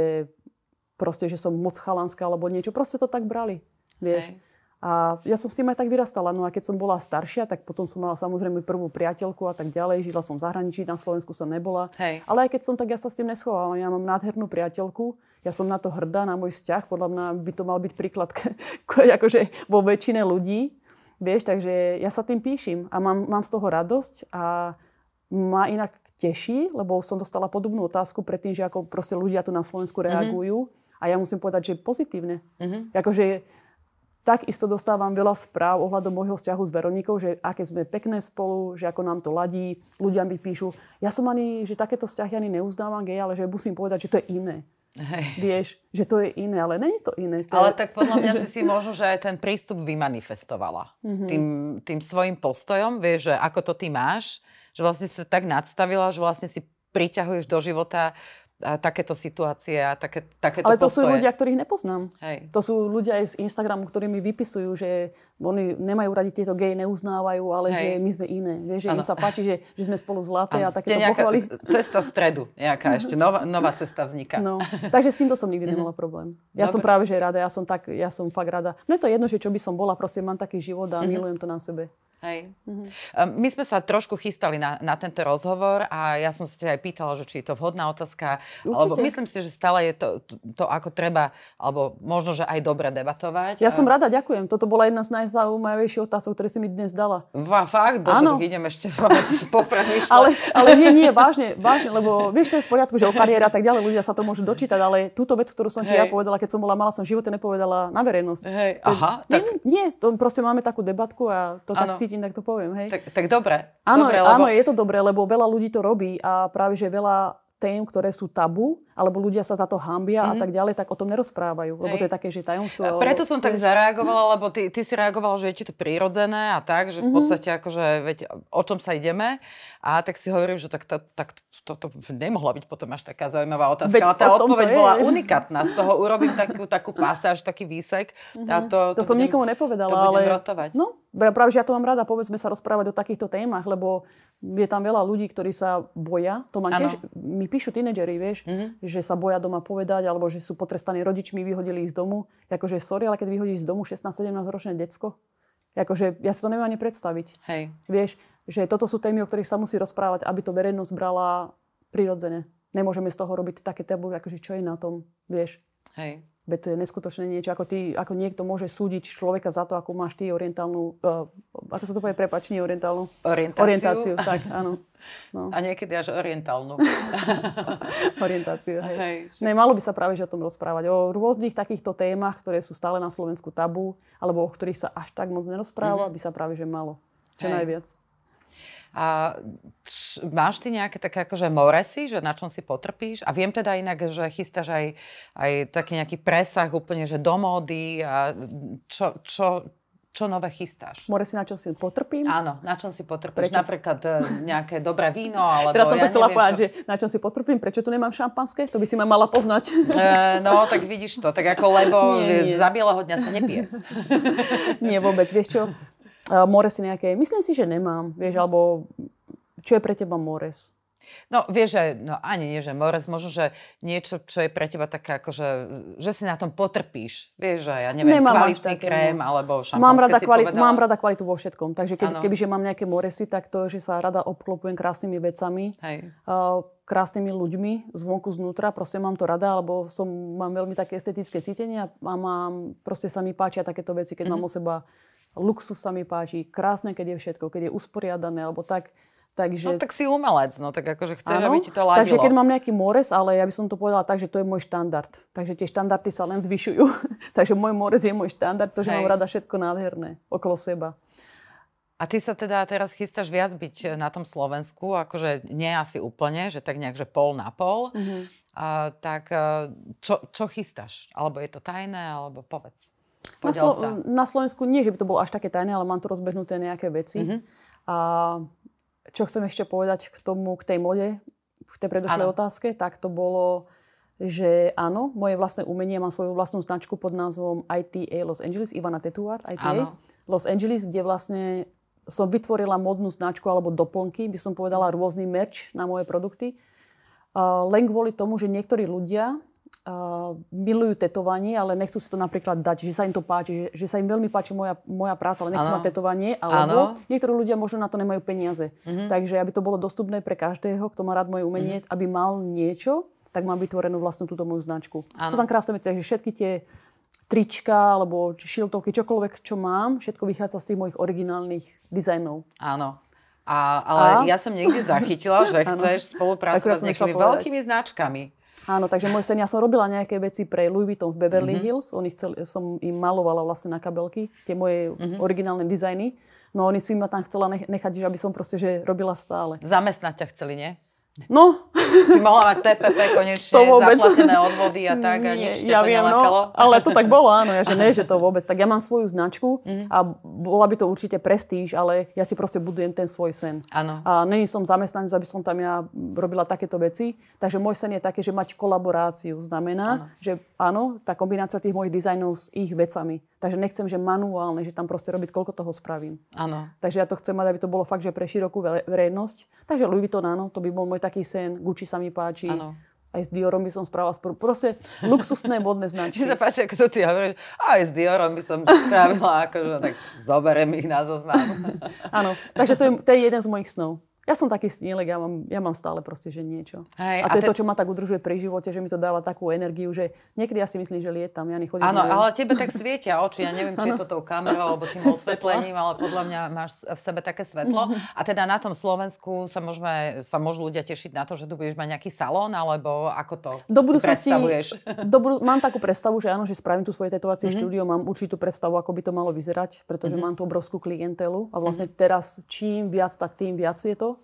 proste, že som moc chalanská alebo niečo. Proste to tak brali, vieš. Hej. A ja som s tým aj tak vyrastala. No a keď som bola staršia, tak potom som mala samozrejme prvú priateľku a tak ďalej. Žila som v zahraničí, na Slovensku som nebola. Hej. Ale aj keď som, tak ja sa s tým neschovala. Ja mám nádhernú priateľku, ja som na to hrdá, na môj vzťah. Podľa mňa by to mal byť príklad akože vo väčšine ľudí. Vieš, takže ja sa tým píšim a mám, mám z toho radosť a ma inak teší, lebo som dostala podobnú otázku predtým, že ako proste ľudia tu na Slovensku mhm. reagujú. Mm-hmm. A ja musím povedať, že pozitívne. Mm-hmm. Akože Takisto dostávam veľa správ ohľadom môjho vzťahu s Veronikou, že aké sme pekné spolu, že ako nám to ladí. Ľudia mi píšu, ja som ani, že takéto vzťahy ani neuznávam gej, ale že musím povedať, že to je iné. Hej. Vieš, že to je iné, ale není to iné. To ale je... tak podľa mňa si si možno, že aj ten prístup vymanifestovala. Mm-hmm. Tým, tým svojim postojom, vieš, že ako to ty máš, že vlastne sa tak nadstavila, že vlastne si priťahuješ do života a takéto situácie a také, takéto Ale to postoje. sú ľudia, ktorých nepoznám. Hej. To sú ľudia aj z Instagramu, ktorí mi vypisujú, že oni nemajú radi tieto gej, neuznávajú, ale Hej. že my sme iné. Vieš, že ano. im sa páči, že, že sme spolu zlaté ano. a takéto nejaká pochvaly. Cesta stredu, nejaká ešte nová, nová cesta vzniká. No. Takže s týmto som nikdy mhm. nemala problém. Ja Dobre. som práve že rada, ja som, tak, ja som fakt rada. No je to jedno, že čo by som bola, proste mám taký život a mhm. milujem to na sebe. Hej. Mm-hmm. My sme sa trošku chystali na, na tento rozhovor a ja som sa ťa aj pýtala, že či je to vhodná otázka. Alebo myslím si, že stále je to, to, to, ako treba, alebo možno, že aj dobre debatovať. Ja som rada, ďakujem. Toto bola jedna z najzaujímavejších otázok, ktoré si mi dnes dala. Vá, fakt? Bože, tak idem ešte popremýšľať. ale, ale nie, nie, vážne, vážne, lebo vieš, to je v poriadku, že o kariére a tak ďalej, ľudia sa to môžu dočítať, ale túto vec, ktorú som ti ja povedala, keď som bola malá, som v živote nepovedala na verejnosť. Hej. Aha, to, tak... nie, nie, to proste máme takú debatku a to ano. tak si cítim, tak to poviem, hej. Tak, tak dobre. Áno, dobre, lebo... áno, je to dobre, lebo veľa ľudí to robí a práve, že veľa tém, ktoré sú tabu, alebo ľudia sa za to hambia mm-hmm. a mhm. tak ďalej, tak o tom nerozprávajú, lebo Hej. to je také, že tajomstvo. A preto som tak zareagovala, lebo ty, ty si reagoval, že je ti to prirodzené a tak, že v mm-hmm. podstate akože, veď, o tom sa ideme. A tak si hovorím, že tak, to, tak to, to nemohla byť potom až taká zaujímavá otázka. Veď ale tá odpoveď bola unikátna. Z toho urobím takú, takú pasáž, taký výsek. Mm-hmm. A mhm. to, to, to som budem, nikomu nepovedala, to budem ale... rotovať. No, práve, že ja to mám rada, povedzme sa rozprávať o takýchto témach, lebo je tam veľa ľudí, ktorí sa boja. To mám tiež, mi píšu tínedžeri, vieš, mm-hmm že sa boja doma povedať, alebo že sú potrestaní rodičmi, vyhodili ich z domu. Akože sorry, ale keď vyhodíš z domu 16-17 ročné decko, akože ja si to neviem ani predstaviť. Hej. Vieš, že toto sú témy, o ktorých sa musí rozprávať, aby to verejnosť brala prirodzene. Nemôžeme z toho robiť také tabu, akože čo je na tom, vieš. Hej. Veď to je neskutočné niečo, ako, ty, ako niekto môže súdiť človeka za to, ako máš ty orientálnu, uh, ako sa to povie, prepač, nie orientálnu? Orientáciu. Orientáciu, tak, áno. No. A niekedy až orientálnu. Orientáciu, hej. hej že... ne, malo by sa práve o tom rozprávať. O rôznych takýchto témach, ktoré sú stále na Slovensku tabu, alebo o ktorých sa až tak moc nerozpráva, mm-hmm. by sa práve že malo. Čo hej. najviac. A č, máš ty nejaké také akože moresy, že na čom si potrpíš? A viem teda inak, že chystáš aj, aj taký nejaký presah úplne, že do módy a čo, čo, čo nové chystáš? More si na čom si potrpím? Áno, na čom si potrpíš? Prečo? Napríklad e, nejaké dobré víno, alebo Teraz som to chcela povedať, čo... že na čom si potrpím, prečo tu nemám šampanské? To by si ma mala poznať. E, no, tak vidíš to. Tak ako lebo nie, nie. za bieleho dňa sa nepije. nie, vôbec. Vieš čo, More si nejaké, myslím si, že nemám, vieš, alebo čo je pre teba mores? No vieš, že no, ani nie, že mores, možno, že niečo, čo je pre teba také ako, že, že si na tom potrpíš. Vieš, že ja neviem, Nemám kvalitný také, krém no. alebo šampanské mám rada, si kvali- Mám rada kvalitu vo všetkom, takže keby, kebyže mám nejaké moresy, tak to je, že sa rada obklopujem krásnymi vecami, Hej. Uh, krásnymi ľuďmi zvonku, znútra, proste mám to rada, alebo som, mám veľmi také estetické cítenie a mám, proste sa mi páčia takéto veci, keď mm-hmm. mám mhm. o seba luxus sa mi páči, krásne, keď je všetko, keď je usporiadané, alebo tak. Takže... No tak si umelec, no tak akože chceš, ano, aby ti to ladilo. Takže keď mám nejaký mores, ale ja by som to povedala tak, že to je môj štandard. Takže tie štandardy sa len zvyšujú. takže môj mores je môj štandard, to, že Hej. mám rada všetko nádherné okolo seba. A ty sa teda teraz chystáš viac byť na tom Slovensku, akože nie asi úplne, že tak nejak, že pol na pol. Mm-hmm. Uh, tak eh, čo, čo chystáš? Alebo je to tajné, alebo povedz na, Slo- sa. na Slovensku nie, že by to bolo až také tajné, ale mám tu rozbehnuté nejaké veci. Mm-hmm. A čo chcem ešte povedať k tomu, k tej mode, v tej predošlej otázke, tak to bolo, že áno, moje vlastné umenie, mám svoju vlastnú značku pod názvom ITA Los Angeles, Ivana Tetuart, ITA ano. Los Angeles, kde vlastne som vytvorila modnú značku alebo doplnky, by som povedala rôzny merch na moje produkty. Len kvôli tomu, že niektorí ľudia uh, milujú tetovanie, ale nechcú si to napríklad dať, že sa im to páči, že, že sa im veľmi páči moja, moja práca, ale nechcú ano. mať tetovanie, alebo niektorí ľudia možno na to nemajú peniaze. Mm-hmm. Takže aby to bolo dostupné pre každého, kto má rád moje umenie, mm-hmm. aby mal niečo, tak mám vytvorenú vlastnú túto moju značku. Ano. Sú tam krásne veci, že všetky tie trička alebo šiltovky, čokoľvek, čo mám, všetko vychádza z tých mojich originálnych dizajnov. Áno, a, ale a? ja som niekde zachytila, že chceš spolupracovať s nejakými veľkými značkami. Áno, takže môj sen, ja som robila nejaké veci pre Louis Vuitton v Beverly mm-hmm. Hills, oni chceli, som im malovala vlastne na kabelky, tie moje mm-hmm. originálne dizajny, no oni si ma tam chcela nechať, že aby som proste, že robila stále. Zamestnať ťa chceli, nie? No. Si mohla mať TPP konečne, to vôbec. zaplatené odvody a tak, Nie, a nič ja viem, no, ale to tak bolo, áno, ja, že ne, že to vôbec. Tak ja mám svoju značku mhm. a bola by to určite prestíž, ale ja si proste budujem ten svoj sen. Áno. A není som zamestnanec, aby som tam ja robila takéto veci, takže môj sen je také, že mať kolaboráciu znamená, ano. že áno, tá kombinácia tých mojich dizajnov s ich vecami. Takže nechcem, že manuálne, že tam proste robiť, koľko toho spravím. Áno. Takže ja to chcem mať, aby to bolo fakt, že pre širokú verejnosť. Takže Louis Vuitton, áno, to by bol môj taký sen, Gucci sa mi páči. Ano. Aj s Diorom by som spravila spor... Proste luxusné modné značky. Mne sa páči, ako to ty hovoríš. Aj s Diorom by som spravila, akože no tak zoberiem ich na zoznam. Áno, takže to je, to je jeden z mojich snov. Ja som taký snílek, ja mám, ja mám stále proste, že niečo. Hej, a to a je te... to, čo ma tak udržuje pri živote, že mi to dáva takú energiu, že niekedy ja si myslím, že lietam, ja nechodím. Áno, ale tebe tak svietia oči, ja neviem, či ano. je to tou kamerou alebo tým osvetlením, ale podľa mňa máš v sebe také svetlo. A teda na tom Slovensku sa, môžeme, sa môžu ľudia tešiť na to, že tu budeš mať nejaký salón, alebo ako to do si predstavuješ? Do budu, mám takú predstavu, že áno, že spravím tu svoje tetovacie mm-hmm. štúdio, mám určitú predstavu, ako by to malo vyzerať, pretože mm-hmm. mám tu obrovskú klientelu a vlastne mm-hmm. teraz čím viac, tak tým viac je to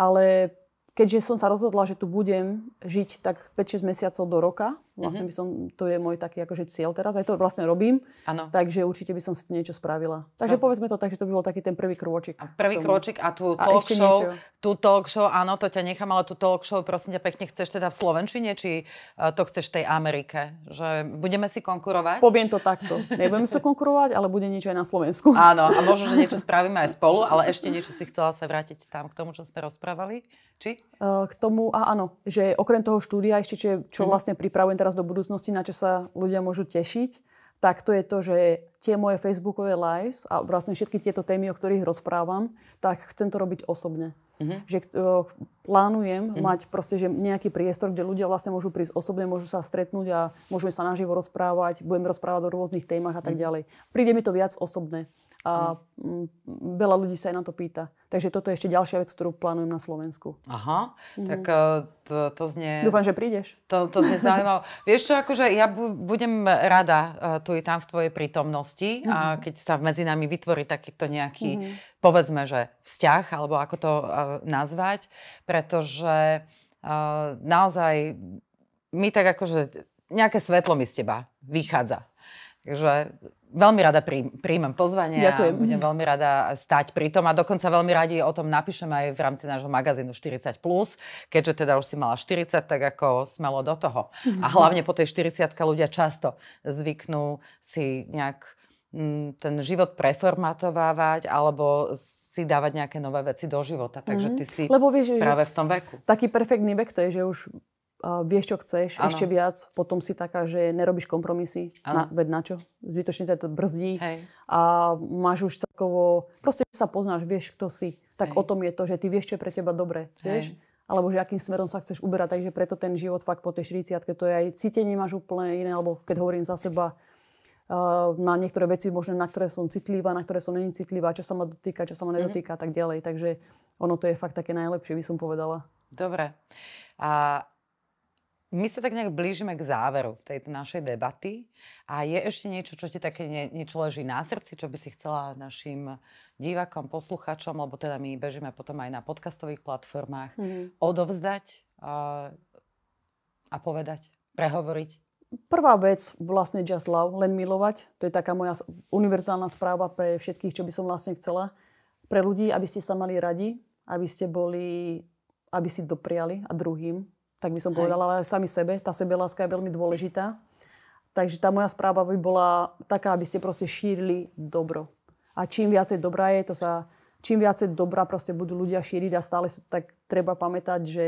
ale keďže som sa rozhodla, že tu budem žiť tak 5-6 mesiacov do roka, vlastne mhm. by som, to je môj taký akože cieľ teraz, aj to vlastne robím, ano. takže určite by som si niečo spravila. Takže no. povedzme to tak, že to by bol taký ten prvý krôčik. A prvý krôčik a tú talk, show, tú talk show, áno, to ťa nechám, ale tú talk show, prosím ťa pekne, chceš teda v Slovenčine, či e, to chceš tej Amerike? Že budeme si konkurovať? Poviem to takto, nebudeme sa konkurovať, ale bude niečo aj na Slovensku. Áno, a možno, že niečo spravíme aj spolu, ale ešte niečo si chcela sa vrátiť tam k tomu, čo sme rozprávali. Či? Eh, k tomu, a áno, že okrem toho štúdia ešte, čo, čo mhm. vlastne pripravujem teraz do budúcnosti, na čo sa ľudia môžu tešiť, tak to je to, že tie moje Facebookové lives a vlastne všetky tieto témy, o ktorých rozprávam, tak chcem to robiť osobne. Uh-huh. Že uh, plánujem uh-huh. mať proste že nejaký priestor, kde ľudia vlastne môžu prísť osobne, môžu sa stretnúť a môžeme sa naživo rozprávať, budeme rozprávať o rôznych témach a tak uh-huh. ďalej. Príde mi to viac osobné a mm. veľa ľudí sa aj na to pýta. Takže toto je ešte ďalšia vec, ktorú plánujem na Slovensku. Aha, mm. tak e, to, to znie... Dúfam, že prídeš. To, to znie zaujímavé. Vieš čo, akože ja budem rada e, tu i tam v tvojej prítomnosti mm-hmm. a mhm. keď sa medzi nami vytvorí takýto nejaký, mm-hmm. povedzme, že vzťah, alebo ako to e, nazvať, pretože naozaj my tak akože nejaké svetlo mi z teba vychádza. Takže veľmi rada príjmem pozvanie Ďakujem. a budem veľmi rada stať pri tom a dokonca veľmi radi o tom napíšem aj v rámci nášho magazínu 40+, keďže teda už si mala 40, tak ako smelo do toho. A hlavne po tej 40 ľudia často zvyknú si nejak mm, ten život preformatovávať alebo si dávať nejaké nové veci do života. Takže mhm. ty si Lebo vieš, práve v tom veku. Taký perfektný vek to je, že už vieš, čo chceš, ano. ešte viac, potom si taká, že nerobíš kompromisy, na, ved na čo? Zbytočne ťa to brzdí Hej. a máš už celkovo, proste sa poznáš, vieš, kto si, tak Hej. o tom je to, že ty vieš, čo je pre teba dobre, vieš? Hej. Alebo že akým smerom sa chceš uberať, takže preto ten život fakt po tej 40 to je aj cítenie máš úplne iné, alebo keď hovorím za seba, na niektoré veci možno, na ktoré som citlivá, na ktoré som není citlivá, čo sa ma dotýka, čo sa ma mhm. nedotýka a mm-hmm. tak ďalej. Takže ono to je fakt také najlepšie, by som povedala. Dobre. A my sa tak nejak blížime k záveru tejto našej debaty a je ešte niečo, čo ti také nie, niečo leží na srdci, čo by si chcela našim divákom, posluchačom, lebo teda my bežíme potom aj na podcastových platformách, mm-hmm. odovzdať a, a povedať, prehovoriť? Prvá vec, vlastne just love, len milovať. To je taká moja univerzálna správa pre všetkých, čo by som vlastne chcela. Pre ľudí, aby ste sa mali radi, aby ste boli, aby si dopriali a druhým, tak by som povedala, ale sami sebe. Tá sebeláska je veľmi dôležitá. Takže tá moja správa by bola taká, aby ste proste šírili dobro. A čím viacej dobrá je, to sa, čím viacej dobrá proste budú ľudia šíriť a stále sa tak treba pamätať, že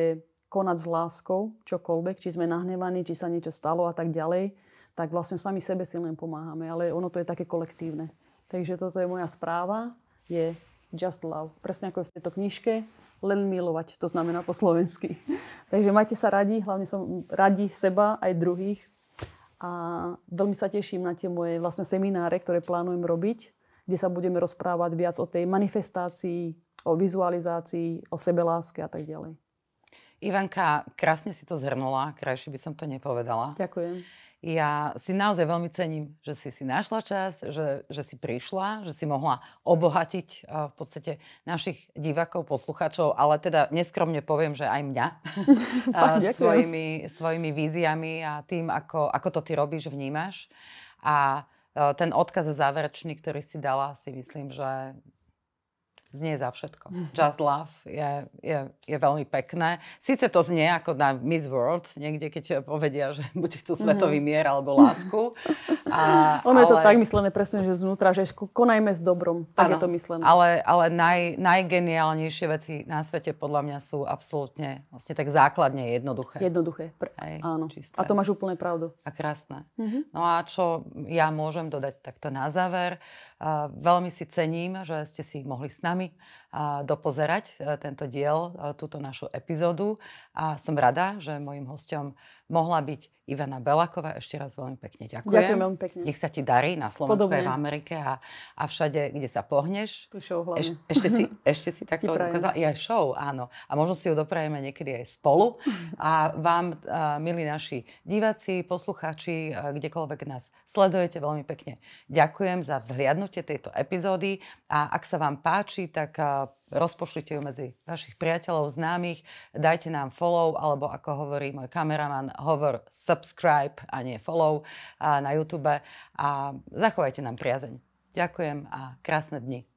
konať s láskou čokoľvek, či sme nahnevaní, či sa niečo stalo a tak ďalej, tak vlastne sami sebe si len pomáhame, ale ono to je také kolektívne. Takže toto je moja správa, je Just Love. Presne ako je v tejto knižke, len milovať, to znamená po slovensky. Takže majte sa radi, hlavne som radi seba aj druhých. A veľmi sa teším na tie moje vlastne semináre, ktoré plánujem robiť, kde sa budeme rozprávať viac o tej manifestácii, o vizualizácii, o sebeláske a tak ďalej. Ivanka, krásne si to zhrnula, krajšie by som to nepovedala. Ďakujem ja si naozaj veľmi cením, že si si našla čas, že, že si prišla, že si mohla obohatiť eh, v podstate našich divakov, posluchačov, ale teda neskromne poviem, že aj mňa eh, svojimi, svojimi víziami a tým, ako, ako to ty robíš, vnímaš. A eh, ten odkaz záverečný, ktorý si dala, si myslím, že znie za všetko. Just Love je, je, je veľmi pekné. Sice to znie ako na Miss World, niekde keď povedia, že buď chcú svetový mhm. mier alebo lásku. A, ono ale... je to tak myslené presne, že znútra, že konajme s dobrom. Tak ano, je to myslené. Ale, ale naj, najgeniálnejšie veci na svete podľa mňa sú absolútne vlastne tak základne jednoduché. Jednoduché, pr- Aj, áno. Čisté. A to máš úplne pravdu. A krásne. Mm-hmm. No a čo ja môžem dodať takto na záver? Uh, veľmi si cením, že ste si mohli s nami me dopozerať e, tento diel, e, túto našu epizódu. A som rada, že mojim hostom mohla byť Ivana Belaková. Ešte raz veľmi pekne ďakujem. Ďakujem veľmi pekne. Nech sa ti darí na Slovensku Podobne. aj v Amerike a, a všade, kde sa pohneš. Tu show hlavne. Eš, ešte, si, ešte si takto ukázala. Je aj show, áno. A možno si ju doprajeme niekedy aj spolu. A vám, e, milí naši diváci, poslucháči, kdekoľvek nás sledujete, veľmi pekne ďakujem za vzhliadnutie tejto epizódy. A ak sa vám páči, tak rozpošlite ju medzi vašich priateľov, známych, dajte nám follow, alebo ako hovorí môj kameraman, hovor subscribe a nie follow a na YouTube a zachovajte nám priazeň. Ďakujem a krásne dni.